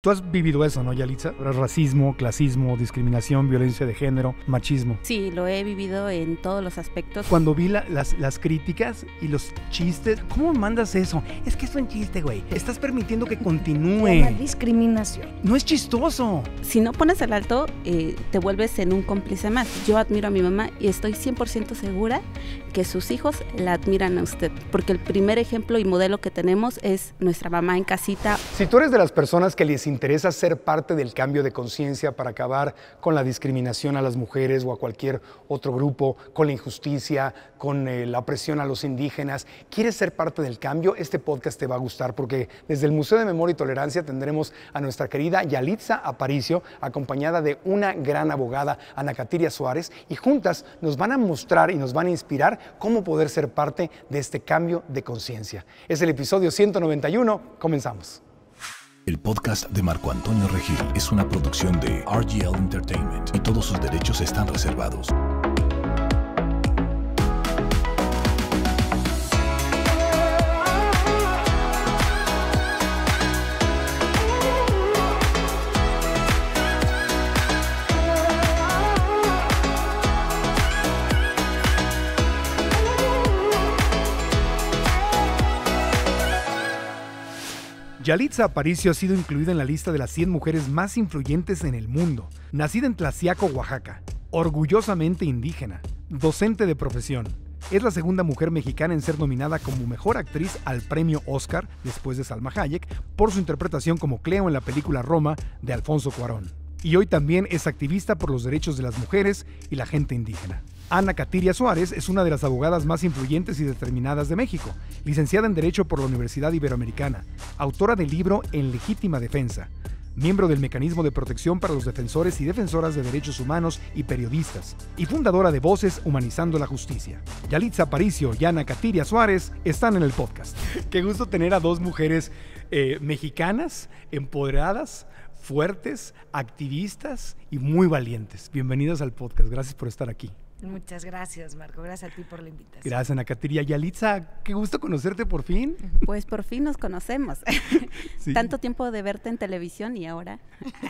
Tú has vivido eso, ¿no, Yalitza? Racismo, clasismo, discriminación, violencia de género, machismo. Sí, lo he vivido en todos los aspectos. Cuando vi las, críticas y los chistes, ¿cómo mandas eso? Es que es un chiste, güey. Estás permitiendo que continúe. La discriminación. No es chistoso. Si no pones el alto, eh, te vuelves en un cómplice más. Yo admiro a mi mamá y estoy 100% segura que sus hijos la admiran a usted. Porque el primer ejemplo y modelo que tenemos es nuestra mamá en casita. Si tú eres de las personas que le interesa ser parte del cambio de conciencia para acabar con la discriminación a las mujeres o a cualquier otro grupo, con la injusticia, con eh, la opresión a los indígenas, quieres ser parte del cambio, este podcast te va a gustar porque desde el Museo de Memoria y Tolerancia tendremos a nuestra querida Yalitza Aparicio, acompañada de una gran abogada, Ana Catiria Suárez, y juntas nos van a mostrar y nos van a inspirar cómo poder ser parte de este cambio de conciencia. Es el episodio 191, comenzamos. El podcast de Marco Antonio Regil es una producción de RGL Entertainment y todos sus derechos están reservados. Yalitza Aparicio ha sido incluida en la lista de las 100 mujeres más influyentes en el mundo. Nacida en Tlaxiaco, Oaxaca, orgullosamente indígena, docente de profesión, es la segunda mujer mexicana en ser nominada como mejor actriz al premio Oscar, después de Salma Hayek, por su interpretación como Cleo en la película Roma de Alfonso Cuarón. Y hoy también es activista por los derechos de las mujeres y la gente indígena. Ana Catiria Suárez es una de las abogadas más influyentes y determinadas de México, licenciada en Derecho por la Universidad Iberoamericana, autora del libro En Legítima Defensa, miembro del Mecanismo de Protección para los Defensores y Defensoras de Derechos Humanos y Periodistas, y fundadora de Voces Humanizando la Justicia. Yalitza Aparicio y Ana Catiria Suárez están en el podcast. Qué gusto tener a dos mujeres eh, mexicanas, empoderadas, fuertes, activistas y muy valientes. Bienvenidas al podcast, gracias por estar aquí. Muchas gracias, Marco. Gracias a ti por la invitación. Gracias, Ana Y Alitza, qué gusto conocerte por fin. Pues por fin nos conocemos. Tanto tiempo de verte en televisión y ahora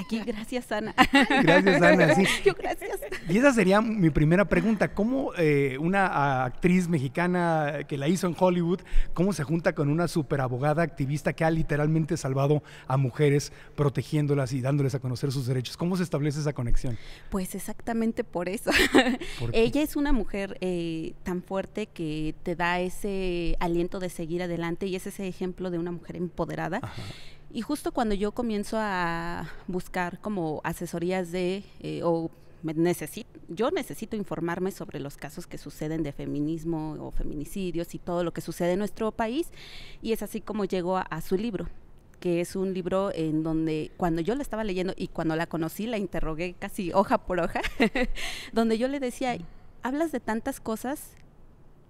aquí. Gracias, Ana. Gracias, Ana. Yo, gracias. Y esa sería mi primera pregunta. ¿Cómo eh, una actriz mexicana que la hizo en Hollywood, cómo se junta con una superabogada activista que ha literalmente salvado a mujeres, protegiéndolas y dándoles a conocer sus derechos? ¿Cómo se establece esa conexión? Pues exactamente por eso. ella es una mujer eh, tan fuerte que te da ese aliento de seguir adelante y es ese ejemplo de una mujer empoderada. Y justo cuando yo comienzo a buscar como asesorías de, eh, o necesito, yo necesito informarme sobre los casos que suceden de feminismo o feminicidios y todo lo que sucede en nuestro país, y es así como llego a su libro que es un libro en donde cuando yo la estaba leyendo y cuando la conocí, la interrogué casi hoja por hoja, donde yo le decía, hablas de tantas cosas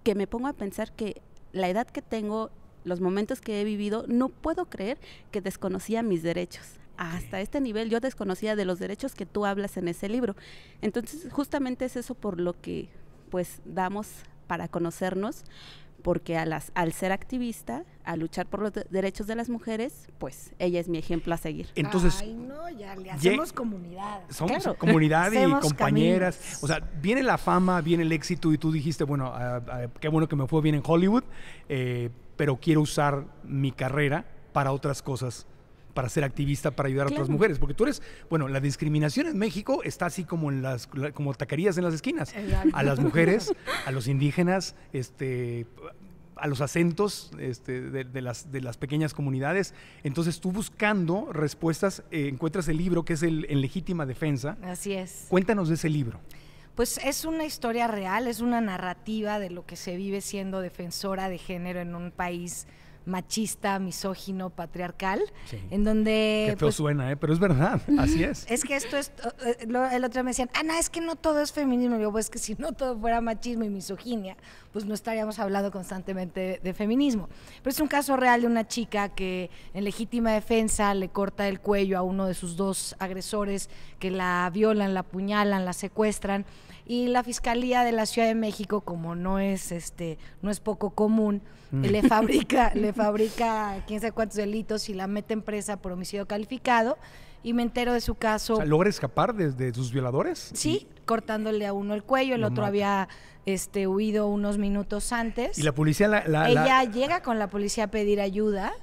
que me pongo a pensar que la edad que tengo, los momentos que he vivido, no puedo creer que desconocía mis derechos. Hasta este nivel yo desconocía de los derechos que tú hablas en ese libro. Entonces, justamente es eso por lo que pues damos para conocernos, porque a las, al ser activista, a luchar por los derechos de las mujeres, pues ella es mi ejemplo a seguir. Entonces, Ay, no, ya le hacemos comunidad. Somos comunidad y compañeras. O sea, viene la fama, viene el éxito y tú dijiste, bueno, ah, ah, qué bueno que me fue bien en Hollywood, eh, pero quiero usar mi carrera para otras cosas para ser activista, para ayudar a otras mujeres. Porque tú eres, bueno, la discriminación en México está así como en las, como taquerías en las esquinas. A las mujeres, a los indígenas, este a los acentos este, de, las, de las pequeñas comunidades. Entonces tú buscando respuestas, eh, encuentras el libro que es el, En Legítima Defensa. Así es. Cuéntanos de ese libro. Pues es una historia real, es una narrativa de lo que se vive siendo defensora de género en un país machista, misógino, patriarcal, en donde... Qué pues suena, ¿eh? pero es verdad, así es. es que esto es... Eh, el otro día me decían, Ana, ah, es que no todo es feminismo. yo, pues que si no todo fuera machismo y misoginia, pues no estaríamos hablando constantemente de, feminismo. Pero es un caso real de una chica que en legítima defensa le corta el cuello a uno de sus dos agresores que la violan, la apuñalan, la secuestran y la Fiscalía de la Ciudad de México, como no es este, no es poco común, mm. le fabrica, le fabrica quién sabe cuántos delitos y la mete en presa por homicidio calificado y me entero de su caso. ¿Logra escapar desde sus violadores? Sí, cortándole a uno el cuello, el otro había este, huido unos minutos antes. ¿Y la policía la...? Ella llega con la policía a pedir ayuda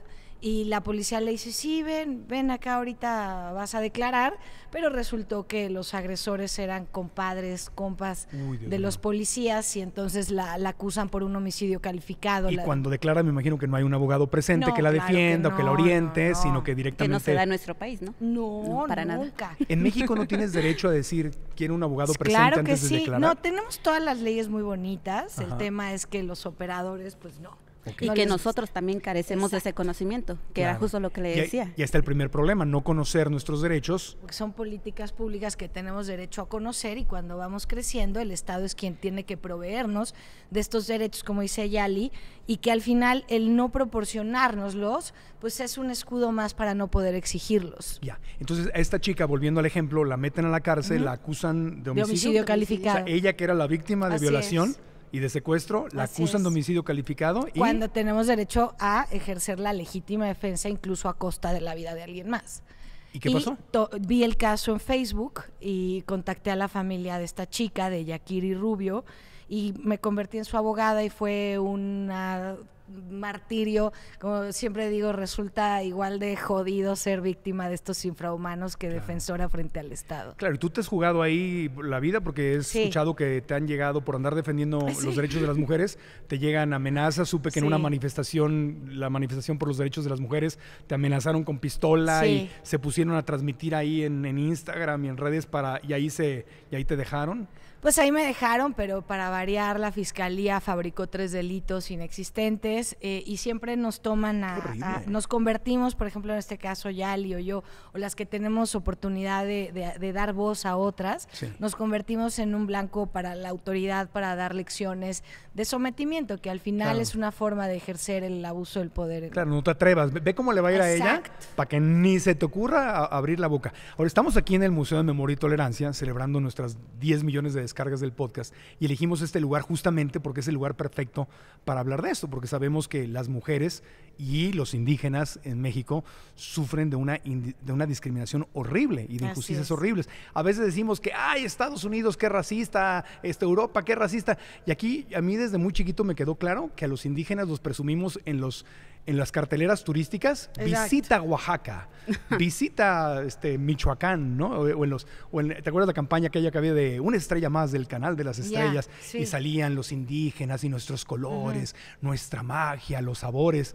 y la policía le dice, sí, ven, ven acá ahorita vas a declarar, pero resultó que los agresores eran compadres, compas de los policías y entonces la, la, acusan por un homicidio calificado. Y cuando declara me imagino que no hay un abogado presente que la defienda o que la oriente, sino que directamente... Que no se da en nuestro país, ¿no? No, para nunca. nada. En México no tienes derecho a decir, quiero un abogado pues presente claro que sí. No, tenemos todas las leyes muy bonitas, el tema es que los operadores pues no. Y que nosotros también carecemos de ese conocimiento, que era justo lo que le decía. Y, hasta está el primer problema, no conocer nuestros derechos. son políticas públicas que tenemos derecho a conocer y cuando vamos creciendo el Estado es quien tiene que proveernos de estos derechos, como dice Yali, y que al final el no proporcionárnoslos, pues es un escudo más para no poder exigirlos. Ya, entonces a esta chica, volviendo al ejemplo, la meten a la cárcel, la acusan de homicidio, de homicidio calificado. O sea, ella que era la víctima de violación y de secuestro, la acusan de homicidio calificado. Cuando tenemos derecho a ejercer la legítima defensa incluso a costa de la vida de alguien más. ¿Y qué pasó? vi el caso en Facebook y contacté a la familia de esta chica, de Yakiri Rubio, y me convertí en su abogada y fue una martirio. Como siempre digo, resulta igual de jodido ser víctima de estos infrahumanos que defensora frente al Estado. Claro, y tú te has jugado ahí la vida porque he escuchado que te han llegado por andar defendiendo ah, los derechos de las mujeres, te llegan amenazas. Supe que en una manifestación, la manifestación por los derechos de las mujeres, te amenazaron con pistola y se pusieron a transmitir ahí en, en Instagram y en redes para y ahí se y ahí te dejaron. Pues ahí me dejaron, pero para variar, la fiscalía fabricó tres delitos inexistentes eh, y siempre nos toman a, Nos convertimos, por ejemplo, en este caso, Yali o yo, o las que tenemos oportunidad de, dar voz a otras, nos convertimos en un blanco para la autoridad para dar lecciones de sometimiento, que al final es una forma de ejercer el abuso del poder. Claro, no te atrevas. Ve cómo le va a ir a ella para que ni se te ocurra abrir la boca. Ahora, estamos aquí en el Museo de Memoria y Tolerancia celebrando nuestras 10 millones de descargas del podcast. Y elegimos este lugar justamente porque es el lugar perfecto para hablar de esto, porque sabemos que las mujeres y los indígenas en México sufren de una, una discriminación horrible y de injusticias horribles. A veces decimos que, ay, Estados Unidos, qué racista, este, Europa, qué racista. Y aquí a mí desde muy chiquito me quedó claro que a los indígenas los presumimos en los en las carteleras turísticas, visita Oaxaca, visita este, Michoacán, ¿no? O, en los, ¿Te acuerdas la campaña que había de una estrella más del canal de las estrellas? Y salían los indígenas y nuestros colores, nuestra magia, los sabores.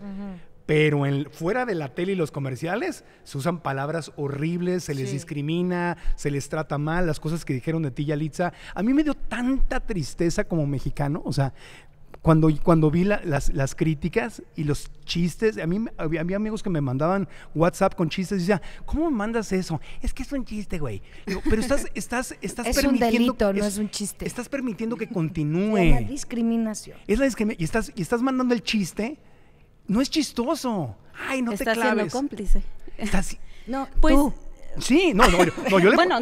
Pero fuera de la tele y los comerciales se usan palabras horribles, se les discrimina, se les trata mal, las cosas que dijeron de ti, Yalitza. A mí me dio tanta tristeza como mexicano, o sea, cuando, cuando vi las, las, críticas y los chistes, a mí había amigos que me mandaban WhatsApp con chistes y decían, ¿cómo mandas eso? Es que es un chiste, güey. pero estás, estás, estás permitiendo. Es un delito, no es, un chiste. Estás permitiendo que continúe. Es la discriminación. Es la discriminación. Y estás, y estás mandando el chiste. No es chistoso. Ay, no te claves. Estás siendo cómplice. No, pues. Sí, no, no, yo, le, bueno,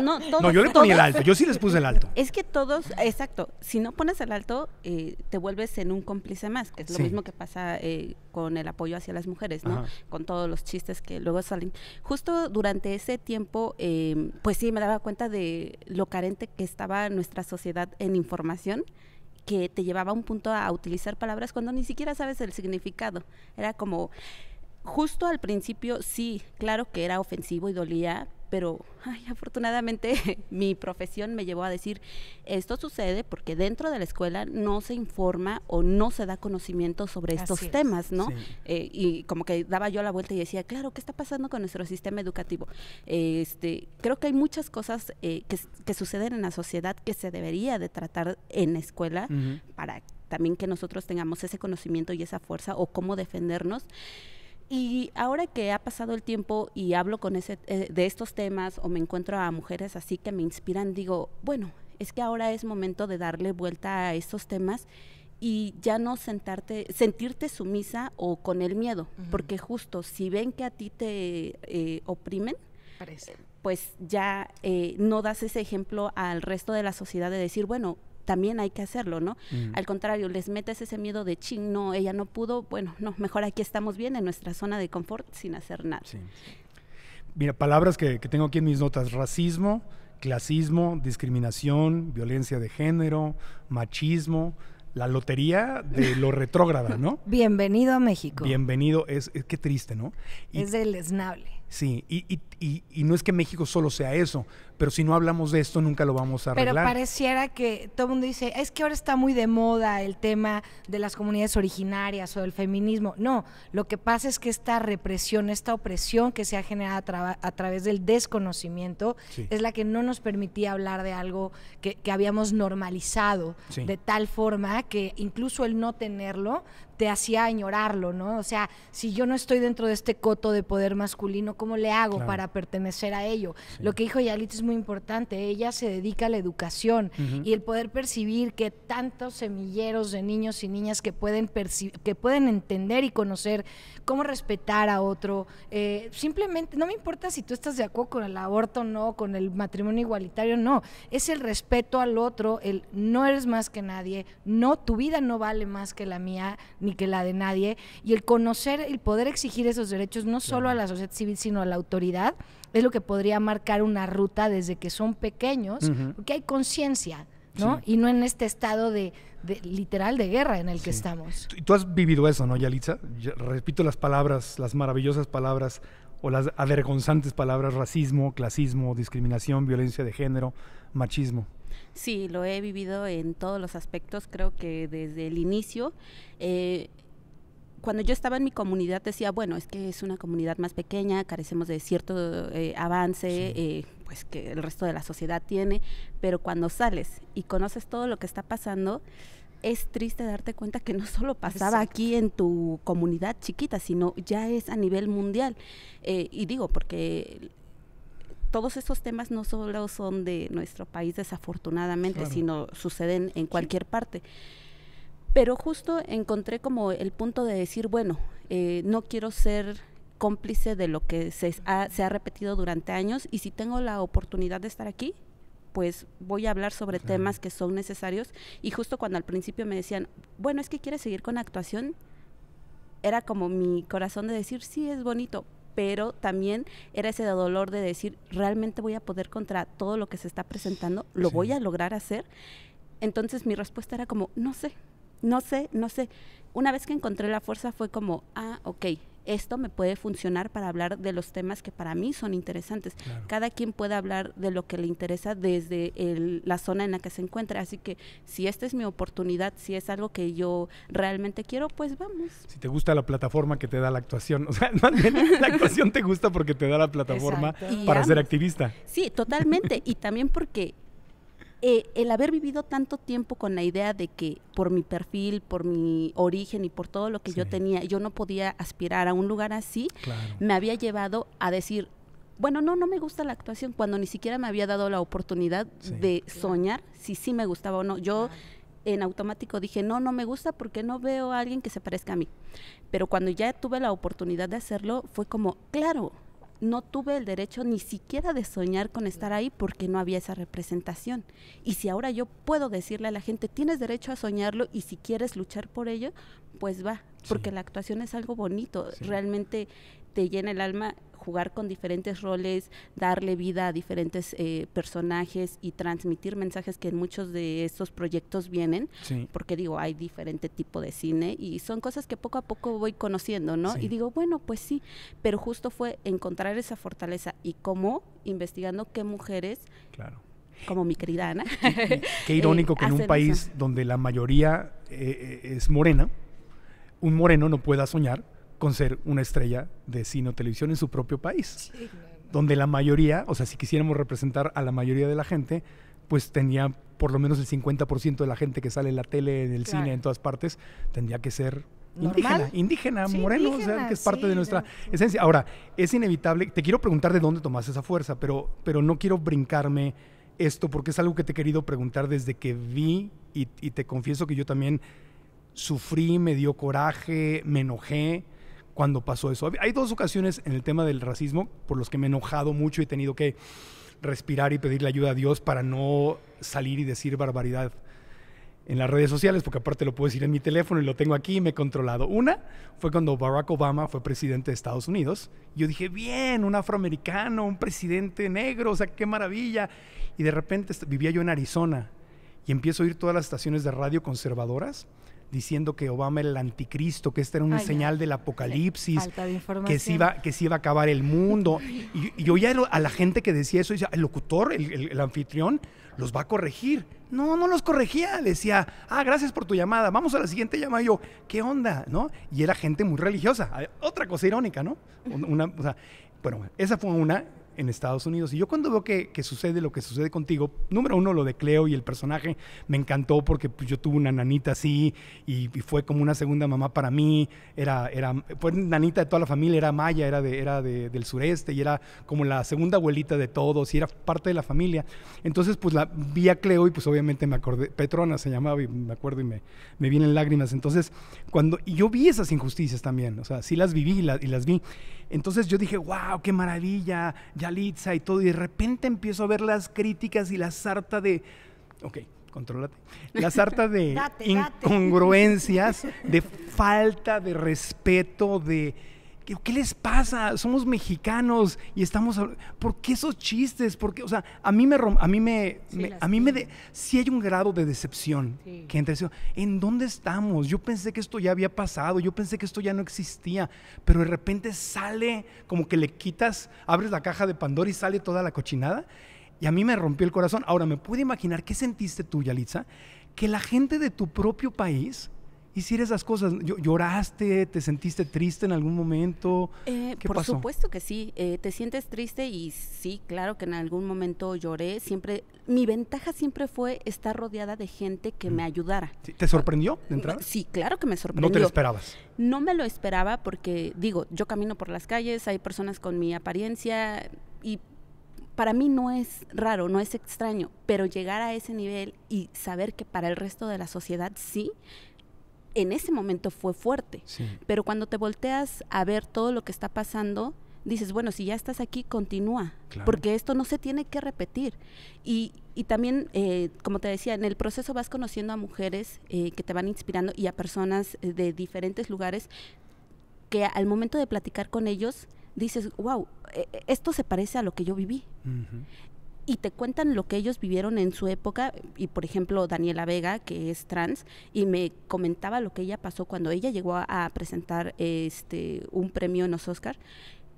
el alto, yo sí les puse el alto. Es que todos, exacto, si no pones el alto, eh, te vuelves en un cómplice más, que es lo mismo que pasa eh, con el apoyo hacia las mujeres, ¿no? Con todos los chistes que luego salen. Justo durante ese tiempo, em, pues sí, me daba cuenta de lo carente que estaba nuestra sociedad en información que te llevaba a un punto a utilizar palabras cuando ni siquiera sabes el significado. Era como, justo al principio sí, claro que era ofensivo y dolía, pero afortunadamente mi profesión me llevó a decir, esto sucede porque dentro de la escuela no se informa o no se da conocimiento sobre estos temas, ¿no? Eh, y como que daba yo la vuelta y decía, claro, ¿qué está pasando con nuestro sistema educativo? este, creo que hay muchas cosas eh, que, suceden en la sociedad que se debería de tratar en la escuela para también que nosotros tengamos ese conocimiento y esa fuerza o cómo defendernos. Y ahora que ha pasado el tiempo y hablo con ese, eh, de estos temas o me encuentro a mujeres así que me inspiran, digo, bueno, es que ahora es momento de darle vuelta a estos temas y ya no sentarte, sentirte sumisa o con el miedo, porque justo si ven que a ti te eh, oprimen, pues ya eh, no das ese ejemplo al resto de la sociedad de decir, bueno, también hay que hacerlo, ¿no? Mm. Al contrario, les metes ese miedo de ching, no, ella no pudo, bueno, no, mejor aquí estamos bien en nuestra zona de confort sin hacer nada. Mira, palabras que, tengo aquí en mis notas, racismo, clasismo, discriminación, violencia de género, machismo, la lotería de lo retrógrada, ¿no? Bienvenido a México. Bienvenido, es, qué triste, ¿no? es es deleznable. Sí, y, y, no es que México solo sea eso, pero si no hablamos de esto nunca lo vamos a arreglar. Pero pareciera que todo el mundo dice, es que ahora está muy de moda el tema de las comunidades originarias o del feminismo. No, lo que pasa es que esta represión, esta opresión que se ha generado a, través del desconocimiento es la que no nos permitía hablar de algo que, habíamos normalizado de tal forma que incluso el no tenerlo te hacía añorarlo, ¿no? O sea, si yo no estoy dentro de este coto de poder masculino, ¿cómo le hago para pertenecer a ello? Lo que dijo Yalit es muy importante, ella se dedica a la educación y el poder percibir que tantos semilleros de niños y niñas que pueden, que pueden entender y conocer cómo respetar a otro, eh, simplemente, no me importa si tú estás de acuerdo con el aborto o no, con el matrimonio igualitario, no, es el respeto al otro, el no eres más que nadie, no, tu vida no vale más que la mía, ni que la de nadie. Y el conocer, el poder exigir esos derechos no solo a la sociedad civil, sino a la autoridad, es lo que podría marcar una ruta desde que son pequeños, que porque hay conciencia. Y no en este estado de, literal de guerra en el que estamos. y tú has vivido eso, ¿no, Yalitza? Yo repito las palabras, las maravillosas palabras o las avergonzantes palabras racismo, clasismo, discriminación, violencia de género, machismo. Sí, lo he vivido en todos los aspectos, creo que desde el inicio. Eh, cuando yo estaba en mi comunidad decía, bueno, es que es una comunidad más pequeña, carecemos de cierto eh, avance eh, pues que el resto de la sociedad tiene, pero cuando sales y conoces todo lo que está pasando, es triste darte cuenta que no solo pasaba aquí en tu comunidad chiquita, sino ya es a nivel mundial. y digo, porque todos estos temas no solo son de nuestro país, desafortunadamente, sino suceden en cualquier parte. Pero justo encontré como el punto de decir, bueno, eh, no quiero ser cómplice de lo que se ha, repetido durante años y si tengo la oportunidad de estar aquí, pues voy a hablar sobre temas que son necesarios. Y justo cuando al principio me decían, bueno, es que quieres seguir con actuación, era como mi corazón de decir, sí, es bonito, pero también era ese dolor de decir, realmente voy a poder contra todo lo que se está presentando, lo voy a lograr hacer. Entonces mi respuesta era como, no sé, no sé, no sé. Una vez que encontré la fuerza fue como, ah, ok, esto me puede funcionar para hablar de los temas que para mí son interesantes. Cada quien puede hablar de lo que le interesa desde la zona en la que se encuentra. Así que si esta es mi oportunidad, si es algo que yo realmente quiero, pues vamos. Si te gusta la plataforma que te da la actuación, o sea, la actuación te gusta porque te da la plataforma para ser activista. Sí, totalmente. y también porque eh, el haber vivido tanto tiempo con la idea de que por mi perfil, por mi origen y por todo lo que yo tenía, yo no podía aspirar a un lugar así, me había llevado a decir, bueno, no, no me gusta la actuación, cuando ni siquiera me había dado la oportunidad de soñar si sí me gustaba o no. Yo en automático dije, no, no me gusta porque no veo a alguien que se parezca a mí. Pero cuando ya tuve la oportunidad de hacerlo, fue como, claro, no tuve el derecho ni siquiera de soñar con estar ahí porque no había esa representación. Y si ahora yo puedo decirle a la gente, tienes derecho a soñarlo y si quieres luchar por ello, pues va, porque la actuación es algo bonito, realmente te llena el alma jugar con diferentes roles, darle vida a diferentes eh, personajes y transmitir mensajes que en muchos de estos proyectos vienen, porque digo, hay diferente tipo de cine y son cosas que poco a poco voy conociendo, ¿no? Y digo, bueno, pues sí, pero justo fue encontrar esa fortaleza y cómo investigando qué mujeres claro como mi querida Ana. Qué, eh, irónico que en un país donde la mayoría eh, es morena, un moreno no pueda soñar con ser una estrella de cine o televisión en su propio país. Donde la mayoría, o sea, si quisiéramos representar a la mayoría de la gente, pues tenía por lo menos el 50% de la gente que sale en la tele, en el cine, en todas partes, tendría que ser indígena, indígena, moreno, o sea, que es parte de nuestra esencia. Ahora, es inevitable, te quiero preguntar de dónde tomas esa fuerza, pero, pero no quiero brincarme esto porque es algo que te he querido preguntar desde que vi y, y te confieso que yo también sufrí, me dio coraje, me enojé cuando pasó eso. Hay dos ocasiones en el tema del racismo por los que me he enojado mucho y he tenido que respirar y pedirle ayuda a Dios para no salir y decir barbaridad en las redes sociales, porque aparte lo puedo decir en mi teléfono y lo tengo aquí y me he controlado. Una fue cuando Barack Obama fue presidente de Estados Unidos. Yo dije, bien, un afroamericano, un presidente negro, o sea, qué maravilla. Y de repente vivía yo en Arizona y empiezo a oír todas las estaciones de radio conservadoras diciendo que Obama era el anticristo, que esta era una señal del apocalipsis, que se, iba, que se iba a acabar el mundo. Y, yo ya a la gente que decía eso, decía, el locutor, el, anfitrión, los va a corregir. No, no los corregía, decía, ah, gracias por tu llamada, vamos a la siguiente llamada. yo, ¿qué onda? ¿No? Y era gente muy religiosa. Otra cosa irónica, ¿no? Una, bueno, esa fue una en Estados Unidos. Y yo cuando veo que, sucede lo que sucede contigo, número uno, lo de Cleo y el personaje me encantó porque pues, yo tuve una nanita así y, fue como una segunda mamá para mí. Era, era, fue nanita de toda la familia, era maya, era, de, era del sureste y era como la segunda abuelita de todos y era parte de la familia. Entonces, pues la vi a Cleo y pues obviamente me acordé, Petrona se llamaba y me acuerdo y me, me vienen lágrimas. Entonces, cuando, y yo vi esas injusticias también, o sea, sí las viví y las, y las vi. Entonces yo dije, wow, qué maravilla, ya y todo, y de repente empiezo a ver las críticas y la sarta de, ok, contrólate, la sarta de incongruencias, de falta de respeto, de ¿qué les pasa? Somos mexicanos y estamos... ¿Por qué esos chistes? Porque, o sea, a mí me... A mí me... Sí, a mí me... De, hay un grado de decepción que ¿En dónde estamos? Yo pensé que esto ya había pasado, yo pensé que esto ya no existía, pero de repente sale como que le quitas, abres la caja de Pandora y sale toda la cochinada. Y a mí me rompió el corazón. Ahora, me puedo imaginar qué sentiste tú, Yalitza, que la gente de tu propio país hicir esas cosas? ¿Lloraste? ¿Te sentiste triste en algún momento? Eh, por supuesto que sí, eh, te sientes triste y sí, claro que en algún momento lloré. Siempre, mi ventaja siempre fue estar rodeada de gente que me mm. ayudara. ¿Te sorprendió de entrada? Sí, claro que me sorprendió. ¿No te lo esperabas? No me lo esperaba porque, digo, yo camino por las calles, hay personas con mi apariencia y para mí no es raro, no es extraño, pero llegar a ese nivel y saber que para el resto de la sociedad sí, en ese momento fue fuerte. Pero cuando te volteas a ver todo lo que está pasando, dices, bueno, si ya estás aquí, continúa, porque esto no se tiene que repetir. Y, y también, eh, como te decía, en el proceso vas conociendo a mujeres eh, que te van inspirando y a personas eh, de diferentes lugares que al momento de platicar con ellos, dices, wow, esto se parece a lo que yo viví y te cuentan lo que ellos vivieron en su época. Y por ejemplo, Daniela Vega, que es trans, y me comentaba lo que ella pasó cuando ella llegó a, presentar este, un premio en los Oscar.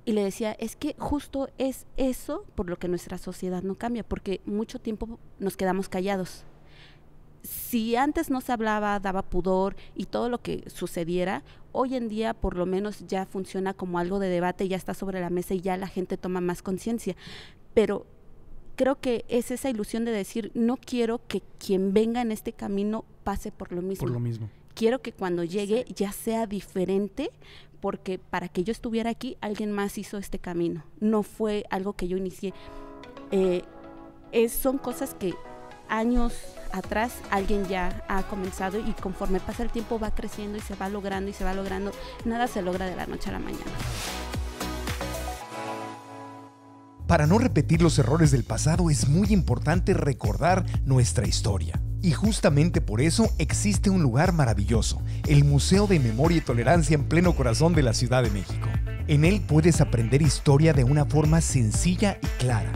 Y le decía, es que justo es eso por lo que nuestra sociedad no cambia, porque mucho tiempo nos quedamos callados si antes no se hablaba, daba pudor y todo lo que sucediera, hoy en día por lo menos ya funciona como algo de debate, ya está sobre la mesa y ya la gente toma más conciencia. Pero creo que es esa ilusión de decir, no quiero que quien venga en este camino pase por lo mismo. lo mismo. Quiero que cuando llegue ya sea diferente, porque para que yo estuviera aquí, alguien más hizo este camino. No fue algo que yo inicié. Eh, son cosas que años atrás alguien ya ha comenzado y conforme pasa el tiempo va creciendo y se va logrando y se va logrando. Nada se logra de la noche a la mañana. Para no repetir los errores del pasado es muy importante recordar nuestra historia. Y justamente por eso existe un lugar maravilloso, el Museo de Memoria y Tolerancia en pleno corazón de la Ciudad de México. En él puedes aprender historia de una forma sencilla y clara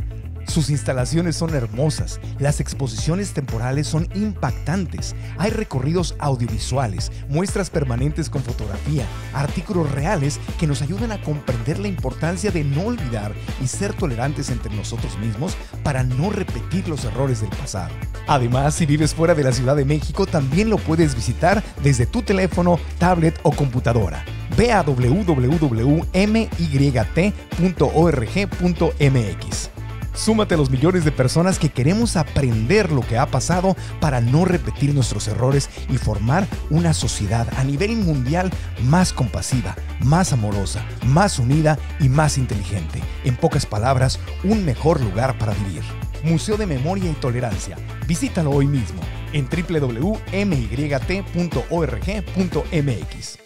sus instalaciones son hermosas, las exposiciones temporales son impactantes, hay recorridos audiovisuales, muestras permanentes con fotografía, artículos reales que nos ayudan a comprender la importancia de no olvidar y ser tolerantes entre nosotros mismos para no repetir los errores del pasado. Además, si vives fuera de la Ciudad de México, también lo puedes visitar desde tu teléfono, tablet o computadora. Ve a www.myt.org.mx. Súmate a los millones de personas que queremos aprender lo que ha pasado para no repetir nuestros errores y formar una sociedad a nivel mundial más compasiva, más amorosa, más unida y más inteligente. En pocas palabras, un mejor lugar para vivir. Museo de Memoria y Tolerancia. Visítalo hoy mismo en www.myt.org.mx.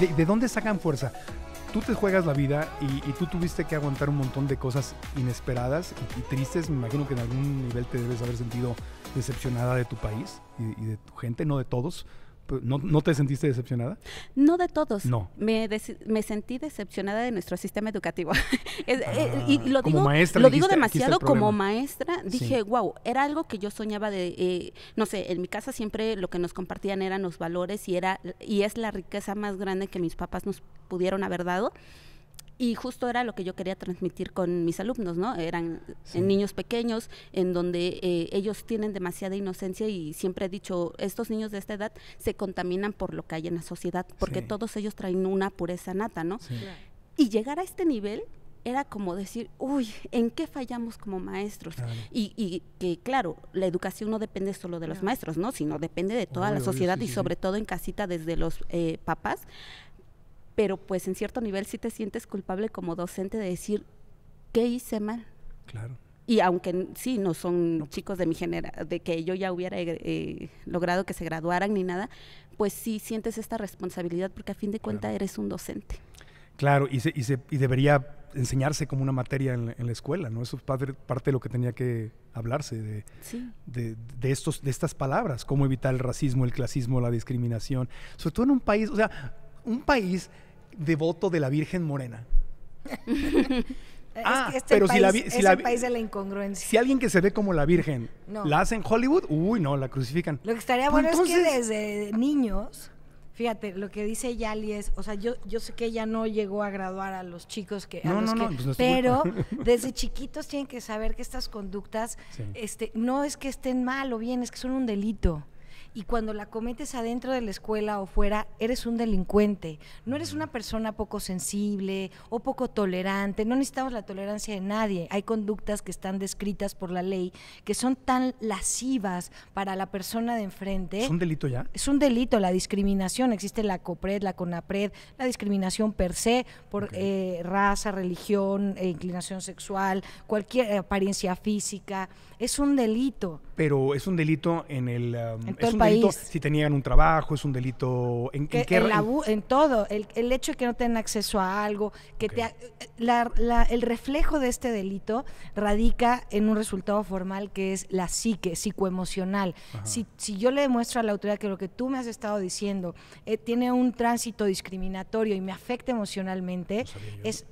¿De, ¿De dónde sacan fuerza? tú te juegas la vida y, tú tuviste que aguantar un montón de cosas inesperadas y, tristes. Me imagino que en algún nivel te debes haber sentido decepcionada de tu país y de tu gente, no de todos, pues, ¿No, ¿No, te sentiste decepcionada? No de todos. No. Me, sentí decepcionada de nuestro sistema educativo. Eh, y ah, lo digo, maestra, lo digo demasiado como maestra. Dije, wow, era algo que yo soñaba de, eh, no sé, en mi casa siempre lo que nos compartían eran los valores y, era, y es la riqueza más grande que mis papás nos pudieron haber dado. Y justo era lo que yo quería transmitir con mis alumnos, ¿no? Eran niños pequeños en donde eh, ellos tienen demasiada inocencia y siempre he dicho, estos niños de esta edad se contaminan por lo que hay en la sociedad, porque todos ellos traen una pureza nata, ¿no? Y llegar a este nivel era como decir, uy, ¿en qué fallamos como maestros? Y, y, que claro, la educación no depende solo de los maestros, ¿no? Sino depende de toda la sociedad y sobre todo en casita desde los eh, papás pero pues en cierto nivel sí te sientes culpable como docente de decir, ¿qué hice mal? Claro. Y aunque sí, no son chicos de mi genera de que yo ya hubiera eh, eh, logrado que se graduaran ni nada, pues sí sientes esta responsabilidad porque a fin de cuentas eres un docente. Claro, y, se, y, se, y debería enseñarse como una materia en, la escuela, ¿no? Eso es parte, de lo que tenía que hablarse, de, de, estos, de estas palabras, cómo evitar el racismo, el clasismo, la discriminación, sobre todo en un país, o sea, un país devoto de la Virgen Morena. ah, es este si la, es el país de la incongruencia. Si alguien que se ve como la Virgen la hacen en Hollywood, uy, no, la crucifican. Lo que estaría pues bueno es que desde niños, fíjate, lo que dice Yali es, o sea, yo, yo sé que ella no llegó a graduar a los chicos que, a pues pero desde chiquitos tienen que saber que estas conductas, este, no es que estén mal o bien, es que son un delito y cuando la cometes adentro de la escuela o fuera, eres un delincuente, no eres una persona poco sensible o poco tolerante, no necesitamos la tolerancia de nadie, hay conductas que están descritas por la ley que son tan lascivas para la persona de enfrente. ¿Es un delito ya? Es un delito la discriminación, existe la COPRED, la CONAPRED, la discriminación per se por eh, raza, religión, eh, inclinación sexual, cualquier apariencia física, es un delito. Pero es un delito en el um, si tenían un trabajo, es un delito en, qué, en todo, el, hecho de que no tengan acceso a algo, que te, el reflejo de este delito radica en un resultado formal que es la psique, psicoemocional. Si, si, yo le demuestro a la autoridad que lo que tú me has estado diciendo eh, tiene un tránsito discriminatorio y me afecta emocionalmente, es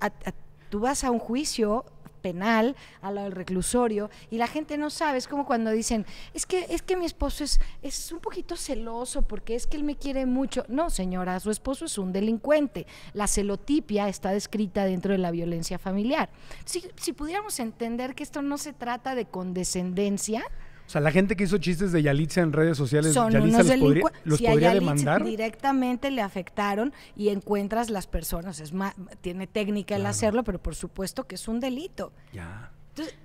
tú vas a un juicio penal, a lo del reclusorio, y la gente no sabe, es como cuando dicen, es que, es que mi esposo es, es un poquito celoso porque es que él me quiere mucho. No, señora, su esposo es un delincuente. La celotipia está descrita dentro de la violencia familiar. Si, si pudiéramos entender que esto no se trata de condescendencia, o sea, la gente que hizo chistes de Yalitza en redes sociales, Yalitza los podría, si Directamente le afectaron y encuentras las personas. Es más, tiene técnica el hacerlo, pero por supuesto que es un delito. Ya.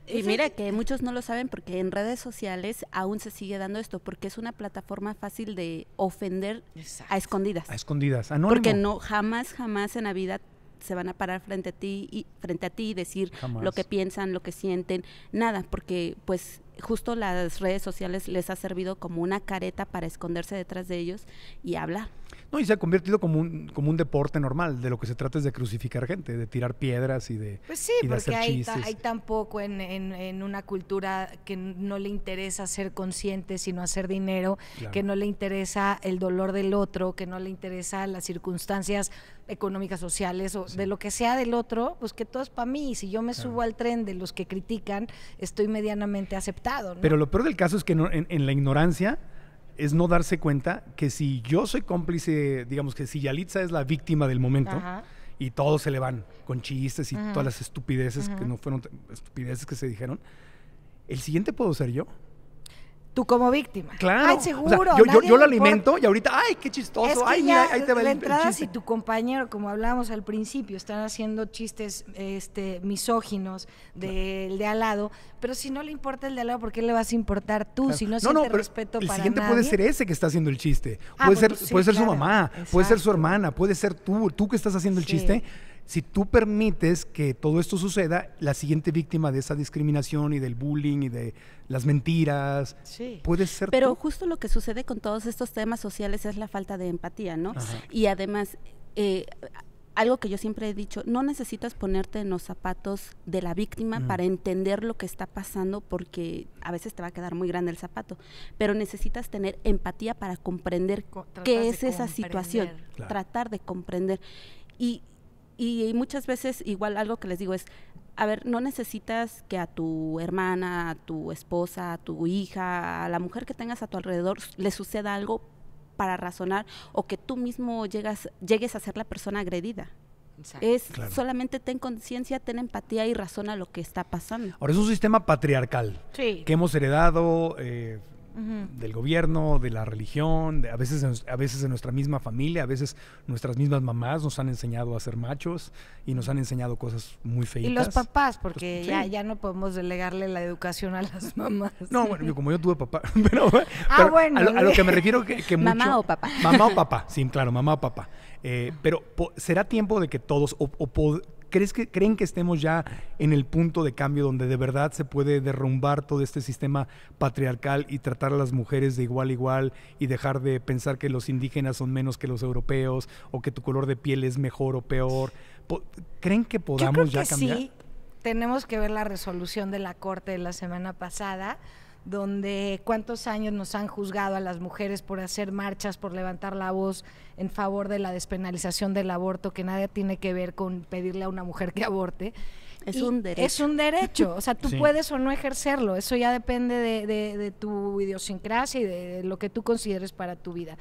y mira que muchos no lo saben porque en redes sociales aún se sigue dando esto, porque es una plataforma fácil de ofender a escondidas. A escondidas, anónimo. Porque no, jamás, jamás en la vida se van a parar frente a ti y frente a ti decir lo que piensan, lo que sienten, nada, porque pues justo las redes sociales les ha servido como una careta para esconderse detrás de ellos y hablar. No, y se ha convertido como un, como un deporte normal, de lo que se trata es de crucificar gente, de tirar piedras y de... Pues sí, porque hay, hay tan poco en, una cultura que no le interesa ser consciente, sino hacer dinero, que no le interesa el dolor del otro, que no le interesa las circunstancias económicas, sociales o de lo que sea del otro, pues que todo es para mí. Si yo me subo al tren de los que critican, estoy medianamente aceptado. Pero lo peor del caso es que en la ignorancia es no darse cuenta que si yo soy cómplice, digamos que si Yalitza es la víctima del momento y todos se le van con chistes y todas las estupideces que no fueron estupideces que se dijeron, el siguiente puedo ser yo. Tú como víctima. Claro. Ay, seguro. yo, yo, lo alimento y ahorita, ay, qué chistoso. ay, te va la el, entrada, Si tu compañero, como hablábamos al principio, están haciendo chistes este, misóginos del de, al lado, pero si no le importa el de al lado, ¿por qué le vas a importar tú? Si no, sientes respeto el para El siguiente puede ser ese que está haciendo el chiste. Ah, puede pues ser, puede ser su mamá, puede ser su hermana, puede ser tú, tú que estás haciendo el chiste si tú permites que todo esto suceda, la siguiente víctima de esa discriminación y del bullying y de las mentiras puede ser. Pero justo lo que sucede con todos estos temas sociales es la falta de empatía, ¿no? Y además, eh, algo que yo siempre he dicho, no necesitas ponerte en los zapatos de la víctima mm. para entender lo que está pasando porque a veces te va a quedar muy grande el zapato, pero necesitas tener empatía para comprender qué es esa situación, tratar de comprender. Y y, muchas veces igual algo que les digo es, a ver, no necesitas que a tu hermana, a tu esposa, a tu hija, a la mujer que tengas a tu alrededor le suceda algo para razonar o que tú mismo llegas, llegues a ser la persona agredida. Es solamente ten conciencia, ten empatía y razona lo que está pasando. Ahora es un sistema patriarcal que hemos heredado eh, del gobierno, de la religión, a, veces, a veces en nuestra misma familia, a veces nuestras mismas mamás nos han enseñado a ser machos y nos han enseñado cosas muy feitas. Y los papás, porque ya, no podemos delegarle la educación a las mamás. No, bueno, como yo tuve papá, pero, ah, bueno, a, lo, que me refiero que, mucho, Mamá o papá. Mamá o papá, sí, claro, mamá o papá. Eh, pero será tiempo de que todos, o, ¿Crees que, ¿Creen que estemos ya en el punto de cambio donde de verdad se puede derrumbar todo este sistema patriarcal y tratar a las mujeres de igual a igual y dejar de pensar que los indígenas son menos que los europeos o que tu color de piel es mejor o peor? ¿Creen que podamos ya cambiar? Sí, tenemos que ver la resolución de la Corte de la semana pasada donde cuántos años nos han juzgado a las mujeres por hacer marchas, por levantar la voz en favor de la despenalización del aborto, que nada tiene que ver con pedirle a una mujer que aborte. Es un derecho. Es un derecho, o sea, tú puedes o no ejercerlo, eso ya depende de, tu idiosincrasia y de, lo que tú consideres para tu vida.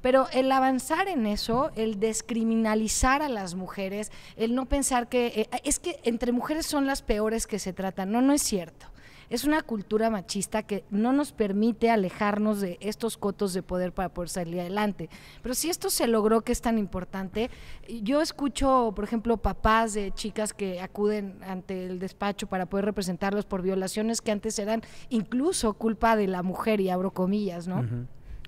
Pero el avanzar en eso, el descriminalizar a las mujeres, el no pensar que eh, es que entre mujeres son las peores que se tratan, no, no es cierto es una cultura machista que no nos permite alejarnos de estos cotos de poder para poder salir adelante. Pero si esto se logró, que es tan importante, yo escucho, por ejemplo, papás de chicas que acuden ante el despacho para poder representarlos por violaciones que antes eran incluso culpa de la mujer, y abro comillas, ¿no?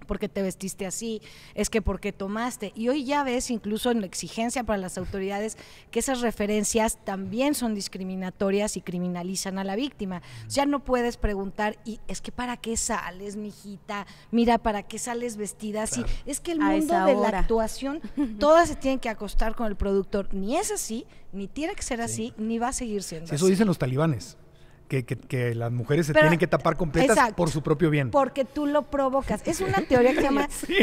porque te vestiste así, es que porque tomaste. Y hoy ya ves, incluso en la exigencia para las autoridades, que esas referencias también son discriminatorias y criminalizan a la víctima. Ya no puedes preguntar, y es que para qué sales, mijita, mira, para qué sales vestida así. Es que el mundo de la actuación, todas se tienen que acostar con el productor. Ni es así, ni tiene que ser así, ni va a seguir siendo así. Eso dicen los talibanes que, las mujeres se tienen que tapar completas por su propio bien. Porque tú lo provocas. Es una teoría que se llama sí,